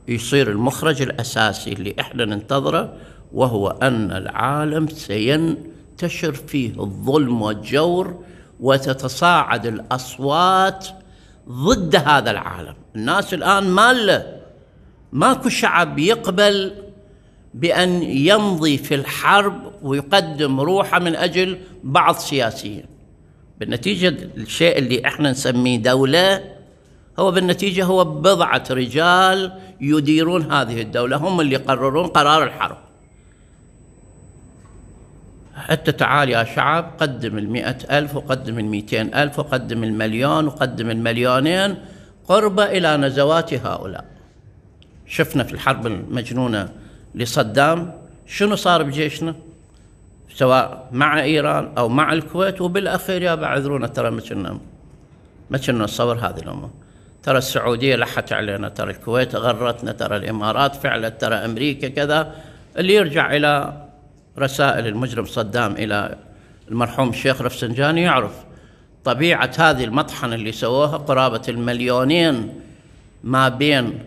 يصير المخرج الاساسي اللي احنا ننتظره وهو ان العالم سينتشر فيه الظلم والجور وتتصاعد الأصوات ضد هذا العالم الناس الآن مالة ماكو شعب يقبل بأن يمضي في الحرب ويقدم روحه من أجل بعض سياسيين بالنتيجة الشيء اللي احنا نسميه دولة هو بالنتيجة هو بضعة رجال يديرون هذه الدولة هم اللي يقررون قرار الحرب حتى تعال يا شعب قدم المئة ألف وقدم المئتين ألف وقدم المليون وقدم المليونين قرب إلى نزوات هؤلاء شفنا في الحرب المجنونة لصدام شنو صار بجيشنا سواء مع إيران أو مع الكويت وبالأخير يا بعذرونا ترى ما كنا ما كنا نصور هذه الأمور ترى السعودية لحت علينا ترى الكويت غرتنا ترى الإمارات فعلت ترى أمريكا كذا اللي يرجع إلى رسائل المجرم صدام إلى المرحوم الشيخ رفسنجاني يعرف طبيعة هذه المطحنة اللي سووها قرابة المليونين ما بين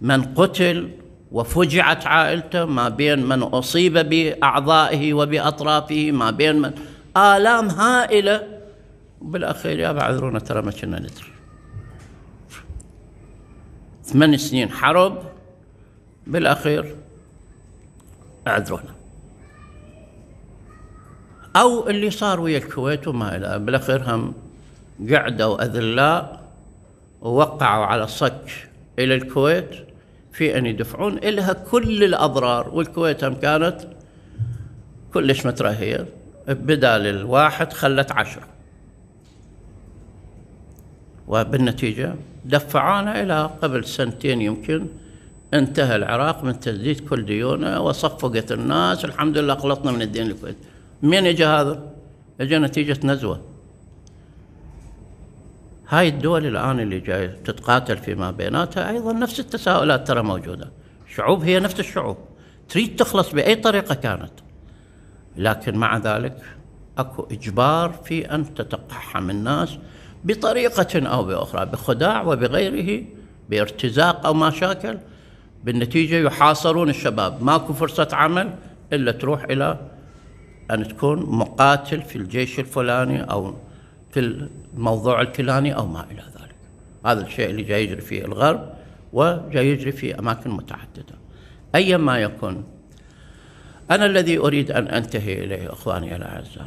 من قتل وفجعت عائلته ما بين من أصيب بأعضائه وبأطرافه ما بين من آلام هائلة بالأخير يا بعذرونا ترى ما كنا ندري ثمان سنين حرب بالأخير اعذرونا او اللي صار ويا الكويت وما الى بالاخير هم قعدوا اذلاء ووقعوا على صك الى الكويت في ان يدفعون الها كل الاضرار والكويت هم كانت كلش مترهيه بدال الواحد خلت عشرة وبالنتيجة دفعونا إلى قبل سنتين يمكن انتهى العراق من تسديد كل ديونه وصفقت الناس الحمد لله خلصنا من الدين الكويتي منين اجى هذا؟ اجى نتيجة نزوة هاي الدول الآن اللي جاي تتقاتل فيما بيناتها أيضا نفس التساؤلات ترى موجودة شعوب هي نفس الشعوب تريد تخلص بأي طريقة كانت لكن مع ذلك أكو إجبار في أن تتقحم الناس بطريقة أو بأخرى بخداع وبغيره بارتزاق أو ما شاكل بالنتيجة يحاصرون الشباب ماكو فرصة عمل إلا تروح إلى أن تكون مقاتل في الجيش الفلاني أو في الموضوع الفلاني أو ما إلى ذلك هذا الشيء اللي جاي يجري في الغرب وجاي يجري في أماكن متعددة ما يكن أنا الذي أريد أن أنتهي إليه إخواني الأعزاء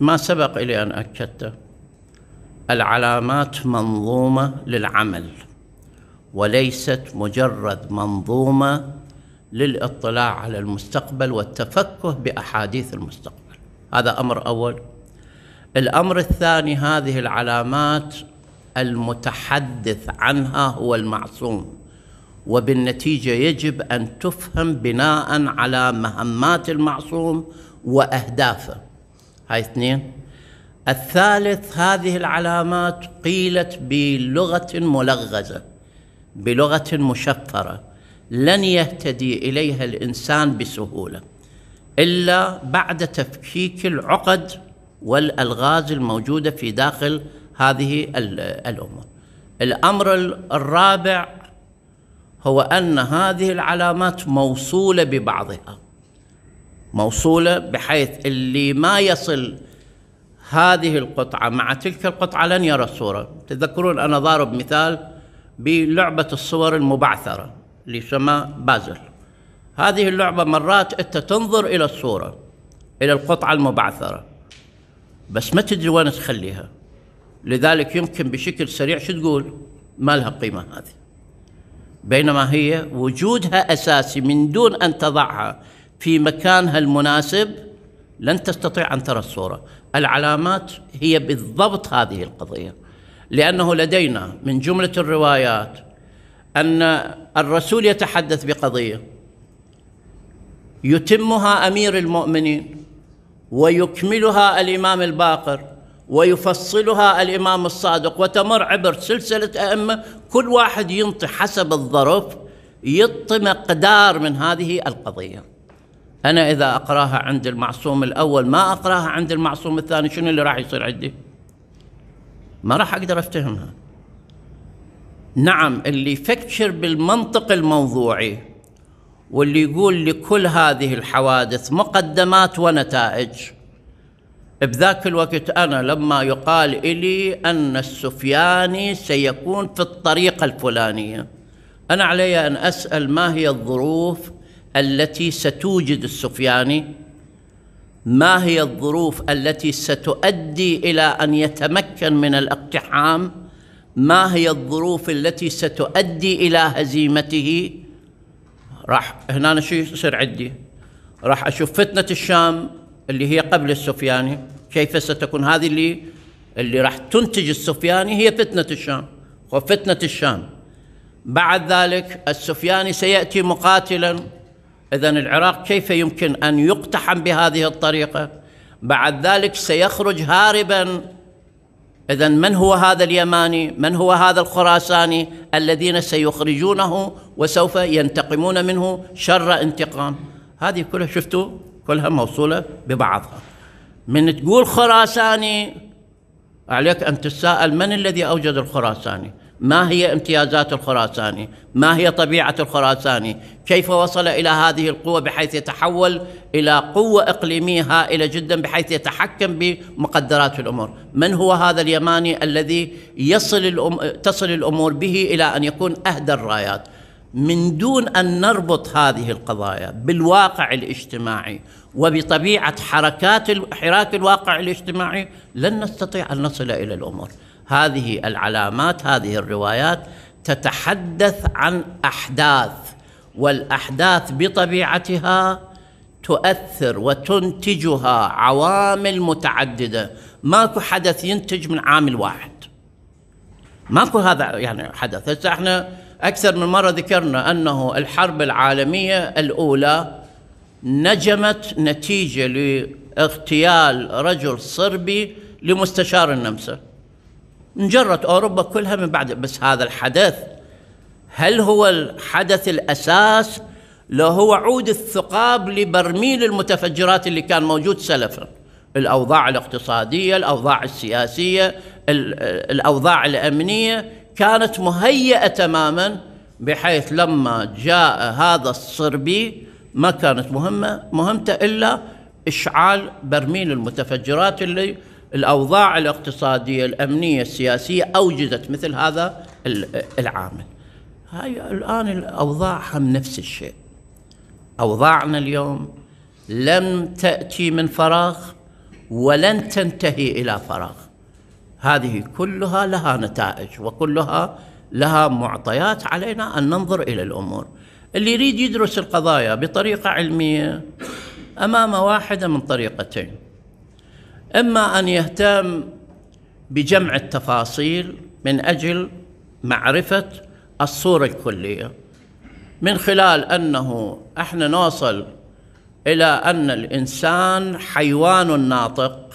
ما سبق إلي أن أكدته العلامات منظومة للعمل وليست مجرد منظومة للاطلاع على المستقبل والتفكه باحاديث المستقبل هذا امر اول الامر الثاني هذه العلامات المتحدث عنها هو المعصوم وبالنتيجه يجب ان تفهم بناء على مهمات المعصوم واهدافه هاي اثنين الثالث هذه العلامات قيلت بلغه ملغزه بلغه مشفره لن يهتدي اليها الانسان بسهوله الا بعد تفكيك العقد والالغاز الموجوده في داخل هذه الامور. الامر الرابع هو ان هذه العلامات موصوله ببعضها. موصوله بحيث اللي ما يصل هذه القطعه مع تلك القطعه لن يرى الصوره، تذكرون انا ضارب مثال بلعبه الصور المبعثره. اللي يسمى بازل هذه اللعبة مرات أنت تنظر إلى الصورة إلى القطعة المبعثرة بس ما تدري وين تخليها لذلك يمكن بشكل سريع شو تقول ما لها قيمة هذه بينما هي وجودها أساسي من دون أن تضعها في مكانها المناسب لن تستطيع أن ترى الصورة العلامات هي بالضبط هذه القضية لأنه لدينا من جملة الروايات ان الرسول يتحدث بقضيه يتمها امير المؤمنين ويكملها الامام الباقر ويفصلها الامام الصادق وتمر عبر سلسله ائمه كل واحد ينطي حسب الظرف يطي مقدار من هذه القضيه انا اذا اقراها عند المعصوم الاول ما اقراها عند المعصوم الثاني شنو اللي راح يصير عندي ما راح اقدر افتهمها نعم اللي يفكر بالمنطق الموضوعي واللي يقول لكل هذه الحوادث مقدمات ونتائج بذاك الوقت أنا لما يقال إلي أن السفياني سيكون في الطريقة الفلانية أنا علي أن أسأل ما هي الظروف التي ستوجد السفياني ما هي الظروف التي ستؤدي إلى أن يتمكن من الاقتحام ما هي الظروف التي ستؤدي إلى هزيمته راح هنا شو يصير عندي راح أشوف فتنة الشام اللي هي قبل السفياني كيف ستكون هذه اللي اللي راح تنتج السفياني هي فتنة الشام وفتنة الشام بعد ذلك السفياني سيأتي مقاتلا إذا العراق كيف يمكن أن يقتحم بهذه الطريقة بعد ذلك سيخرج هاربا إذا من هو هذا اليماني؟ من هو هذا الخراساني الذين سيخرجونه وسوف ينتقمون منه شر انتقام؟ هذه كلها شفتوا كلها موصولة ببعضها. من تقول خراساني عليك أن تتساءل من الذي أوجد الخراساني؟ ما هي امتيازات الخراساني ما هي طبيعة الخراساني كيف وصل إلى هذه القوة بحيث يتحول إلى قوة إقليمية هائلة جدا بحيث يتحكم بمقدرات الأمور من هو هذا اليماني الذي يصل الأم... تصل الأمور به إلى أن يكون أهدى الرايات من دون أن نربط هذه القضايا بالواقع الاجتماعي وبطبيعة حركات حراك الواقع الاجتماعي لن نستطيع أن نصل إلى الأمور هذه العلامات هذه الروايات تتحدث عن احداث والاحداث بطبيعتها تؤثر وتنتجها عوامل متعدده ماكو حدث ينتج من عامل واحد ماكو هذا يعني حدث هسه احنا اكثر من مره ذكرنا انه الحرب العالميه الاولى نجمت نتيجه لاغتيال رجل صربي لمستشار النمسا انجرت اوروبا كلها من بعد بس هذا الحدث هل هو الحدث الاساس لو هو عود الثقاب لبرميل المتفجرات اللي كان موجود سلفا الاوضاع الاقتصاديه الاوضاع السياسيه الاوضاع الامنيه كانت مهيئه تماما بحيث لما جاء هذا الصربي ما كانت مهمه مهمته الا اشعال برميل المتفجرات اللي الأوضاع الاقتصادية الأمنية السياسية أوجزت مثل هذا العامل هاي الآن الأوضاع هم نفس الشيء أوضاعنا اليوم لم تأتي من فراغ ولن تنتهي إلى فراغ هذه كلها لها نتائج وكلها لها معطيات علينا أن ننظر إلى الأمور اللي يريد يدرس القضايا بطريقة علمية أمام واحدة من طريقتين اما ان يهتم بجمع التفاصيل من اجل معرفه الصوره الكليه من خلال انه احنا نوصل الى ان الانسان حيوان ناطق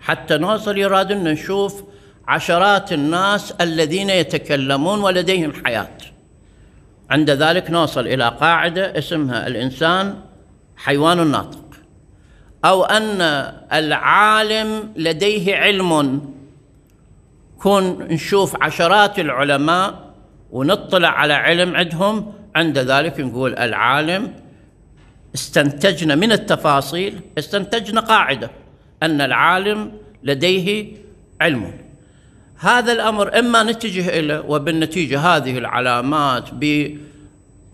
حتى نوصل يراد ان نشوف عشرات الناس الذين يتكلمون ولديهم حياه عند ذلك نوصل الى قاعده اسمها الانسان حيوان ناطق أو أن العالم لديه علم كون نشوف عشرات العلماء ونطلع على علم عندهم عند ذلك نقول العالم استنتجنا من التفاصيل استنتجنا قاعدة أن العالم لديه علم هذا الأمر إما نتجه إليه وبالنتيجة هذه العلامات بالعلامات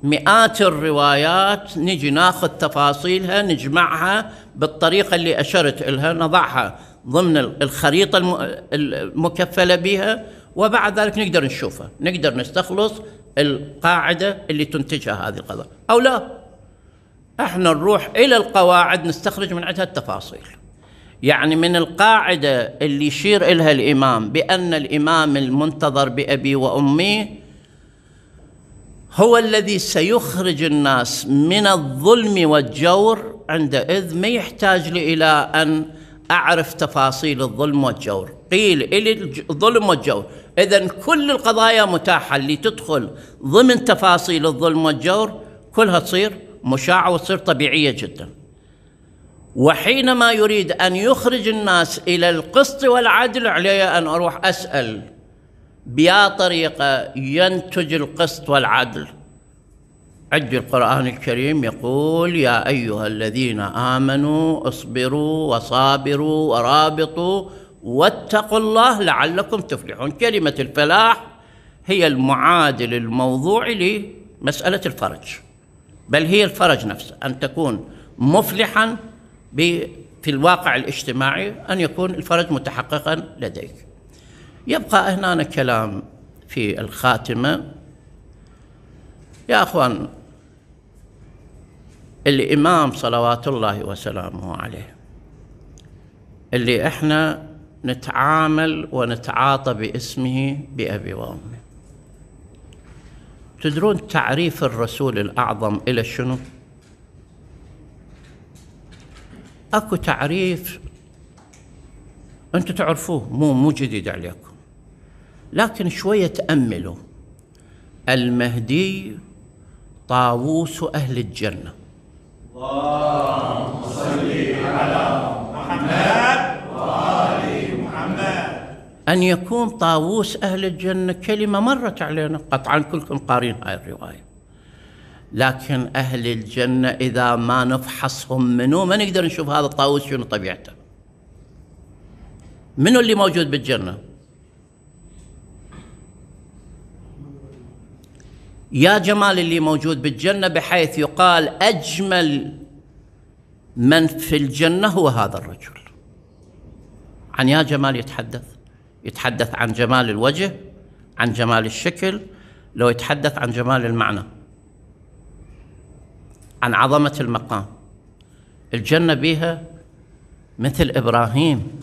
مئات الروايات نجي ناخذ تفاصيلها نجمعها بالطريقه اللي اشرت لها نضعها ضمن الخريطه المكفله بها وبعد ذلك نقدر نشوفها نقدر نستخلص القاعده اللي تنتجها هذه القضايا او لا احنا نروح الى القواعد نستخرج من عندها التفاصيل يعني من القاعده اللي يشير الها الامام بان الامام المنتظر بابي وامي هو الذي سيخرج الناس من الظلم والجور عندئذ ما يحتاج لي إلى أن أعرف تفاصيل الظلم والجور قيل إلي الظلم والجور إذا كل القضايا متاحة اللي تدخل ضمن تفاصيل الظلم والجور كلها تصير مشاعة وتصير طبيعية جدا وحينما يريد أن يخرج الناس إلى القسط والعدل علي أن أروح أسأل بيا طريقة ينتج القسط والعدل عج القرآن الكريم يقول يا أيها الذين آمنوا اصبروا وصابروا ورابطوا واتقوا الله لعلكم تفلحون كلمة الفلاح هي المعادل الموضوعي لمسألة الفرج بل هي الفرج نفسه أن تكون مفلحا في الواقع الاجتماعي أن يكون الفرج متحققا لديك يبقى هنا كلام في الخاتمة يا أخوان الإمام صلوات الله وسلامه عليه اللي إحنا نتعامل ونتعاطى باسمه بأبي وأمه تدرون تعريف الرسول الأعظم إلى شنو؟ اكو تعريف انتم تعرفوه مو مو جديد عليكم لكن شوية تأملوا المهدي طاووس أهل الجنة اللهم صل على محمد وآل محمد أن يكون طاووس أهل الجنة كلمة مرت علينا قطعا كلكم قارين هاي الرواية لكن أهل الجنة إذا ما نفحصهم منو ما نقدر نشوف هذا الطاووس شنو طبيعته منو اللي موجود بالجنة يا جمال اللي موجود بالجنة بحيث يقال أجمل من في الجنة هو هذا الرجل عن يا جمال يتحدث يتحدث عن جمال الوجه عن جمال الشكل لو يتحدث عن جمال المعنى عن عظمة المقام الجنة بها مثل إبراهيم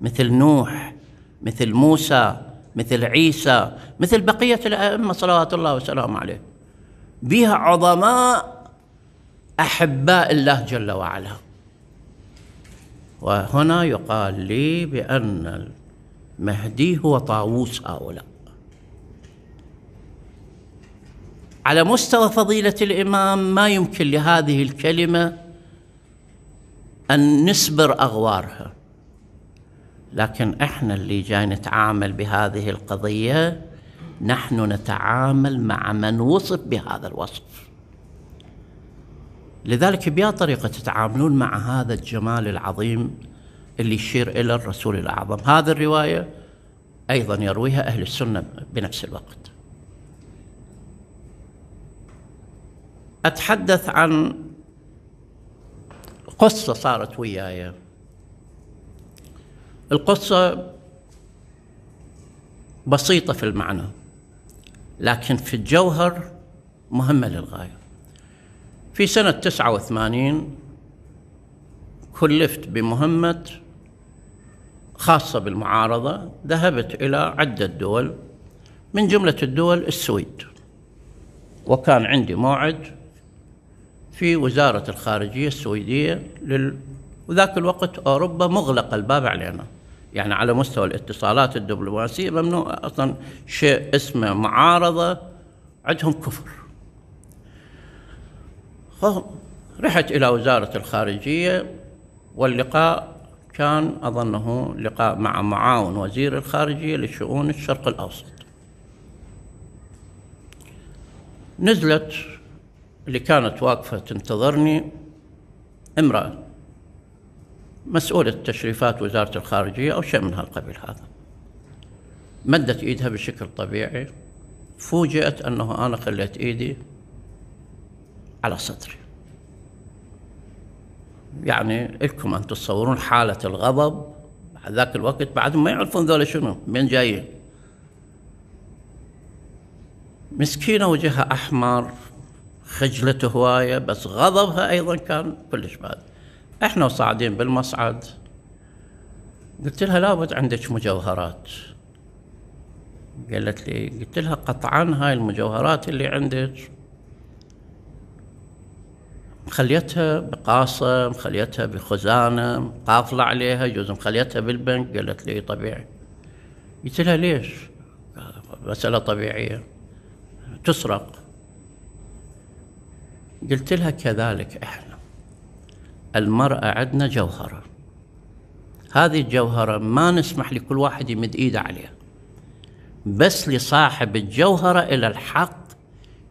مثل نوح مثل موسى مثل عيسى مثل بقية الأئمة صلوات الله وسلامه عليه بها عظماء أحباء الله جل وعلا وهنا يقال لي بأن المهدي هو طاووس هؤلاء على مستوى فضيلة الإمام ما يمكن لهذه الكلمة أن نسبر أغوارها لكن احنا اللي جاي نتعامل بهذه القضيه نحن نتعامل مع من وصف بهذا الوصف لذلك بيا طريقه تتعاملون مع هذا الجمال العظيم اللي يشير الى الرسول الاعظم هذه الروايه ايضا يرويها اهل السنه بنفس الوقت اتحدث عن قصه صارت وياي القصة بسيطة في المعنى لكن في الجوهر مهمة للغاية في سنة 89 كلفت بمهمة خاصة بالمعارضة ذهبت إلى عدة دول من جملة الدول السويد وكان عندي موعد في وزارة الخارجية السويدية لل... وذاك الوقت أوروبا مغلقة الباب علينا يعني على مستوى الاتصالات الدبلوماسية ممنوع أصلا شيء اسمه معارضة عندهم كفر رحت إلى وزارة الخارجية واللقاء كان أظنه لقاء مع معاون وزير الخارجية لشؤون الشرق الأوسط نزلت اللي كانت واقفة تنتظرني امرأة مسؤولة تشريفات وزارة الخارجية أو شيء من هالقبيل هذا مدت إيدها بشكل طبيعي فوجئت أنه أنا خليت إيدي على صدري يعني لكم أن تتصورون حالة الغضب ذاك الوقت بعد ما يعرفون ذولا شنو من جايين مسكينة وجهها أحمر خجلته هواية بس غضبها أيضا كان كلش بعد احنا صاعدين بالمصعد قلت لها لابد عندك مجوهرات قالت لي قلت لها قطعا هاي المجوهرات اللي عندك مخليتها بقاصة مخليتها بخزانة قافلة عليها جوز مخليتها بالبنك قالت لي طبيعي قلت لها ليش مسألة طبيعية تسرق قلت لها كذلك احنا المرأة عندنا جوهرة هذه الجوهرة ما نسمح لكل واحد يمد إيده عليها بس لصاحب الجوهرة إلى الحق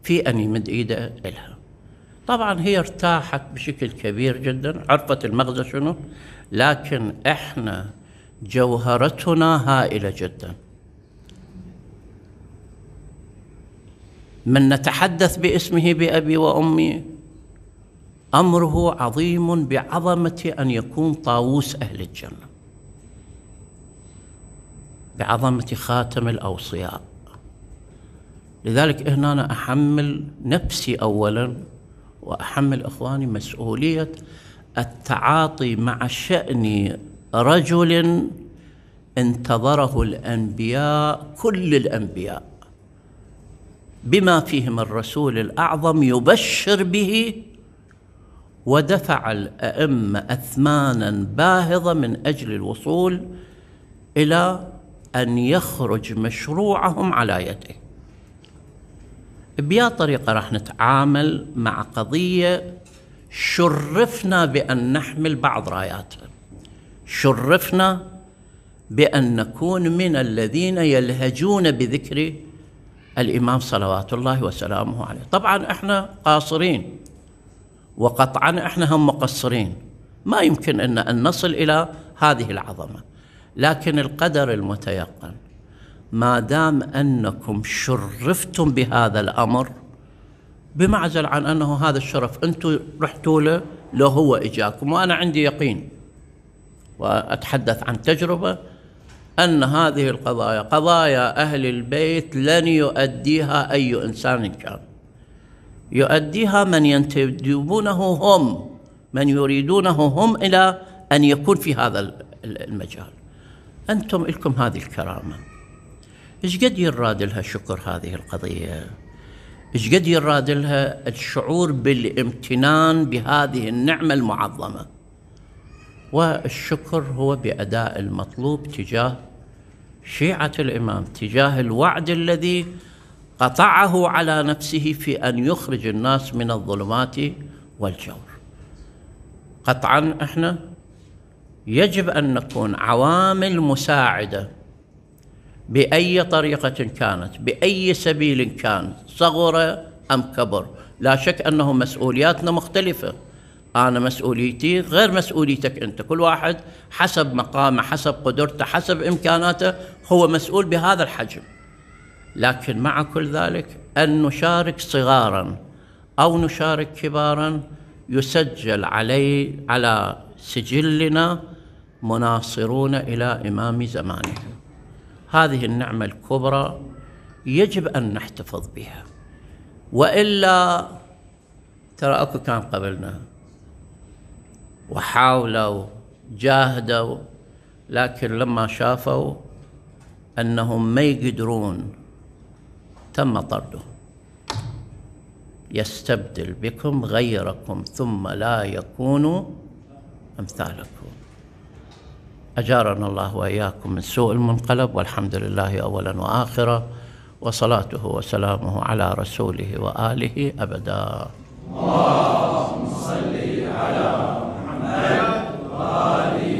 في أن يمد إيده إلها طبعا هي ارتاحت بشكل كبير جدا عرفت المغزى شنو لكن احنا جوهرتنا هائلة جدا من نتحدث باسمه بأبي وأمي امره عظيم بعظمه ان يكون طاووس اهل الجنه بعظمه خاتم الاوصياء لذلك هنا أنا أحمل نفسي أولا وأحمل إخواني مسؤولية التعاطي مع شأن رجل انتظره الأنبياء كل الأنبياء بما فيهم الرسول الأعظم يبشر به ودفع الأئمة أثمانا باهظة من أجل الوصول إلى أن يخرج مشروعهم على يده بيا طريقة راح نتعامل مع قضية شرفنا بأن نحمل بعض راياتها شرفنا بأن نكون من الذين يلهجون بذكر الإمام صلوات الله وسلامه عليه طبعا إحنا قاصرين وقطعا احنا هم مقصرين ما يمكن ان ان نصل الى هذه العظمه لكن القدر المتيقن ما دام انكم شرفتم بهذا الامر بمعزل عن انه هذا الشرف انتم رحتوا له لو هو اجاكم وانا عندي يقين واتحدث عن تجربه ان هذه القضايا قضايا اهل البيت لن يؤديها اي انسان كان يؤديها من ينتدبونه هم من يريدونه هم إلى أن يكون في هذا المجال أنتم لكم هذه الكرامة إيش قد يراد لها شكر هذه القضية إيش قد يراد لها الشعور بالامتنان بهذه النعمة المعظمة والشكر هو بأداء المطلوب تجاه شيعة الإمام تجاه الوعد الذي قطعه على نفسه في أن يخرج الناس من الظلمات والجور قطعا احنا يجب أن نكون عوامل مساعدة بأي طريقة كانت بأي سبيل كان صغر أم كبر لا شك أنه مسؤولياتنا مختلفة أنا مسؤوليتي غير مسؤوليتك أنت كل واحد حسب مقامه حسب قدرته حسب إمكاناته هو مسؤول بهذا الحجم لكن مع كل ذلك أن نشارك صغارا أو نشارك كبارا يسجل علي على سجلنا مناصرون إلى إمام زمانه هذه النعمة الكبرى يجب أن نحتفظ بها وإلا ترى أكو كان قبلنا وحاولوا جاهدوا لكن لما شافوا أنهم ما يقدرون تم طرده يستبدل بكم غيركم ثم لا يكونوا أمثالكم أجارنا الله وإياكم من سوء المنقلب والحمد لله أولا وآخرا وصلاته وسلامه على رسوله وآله أبدا اللهم صل على محمد وآله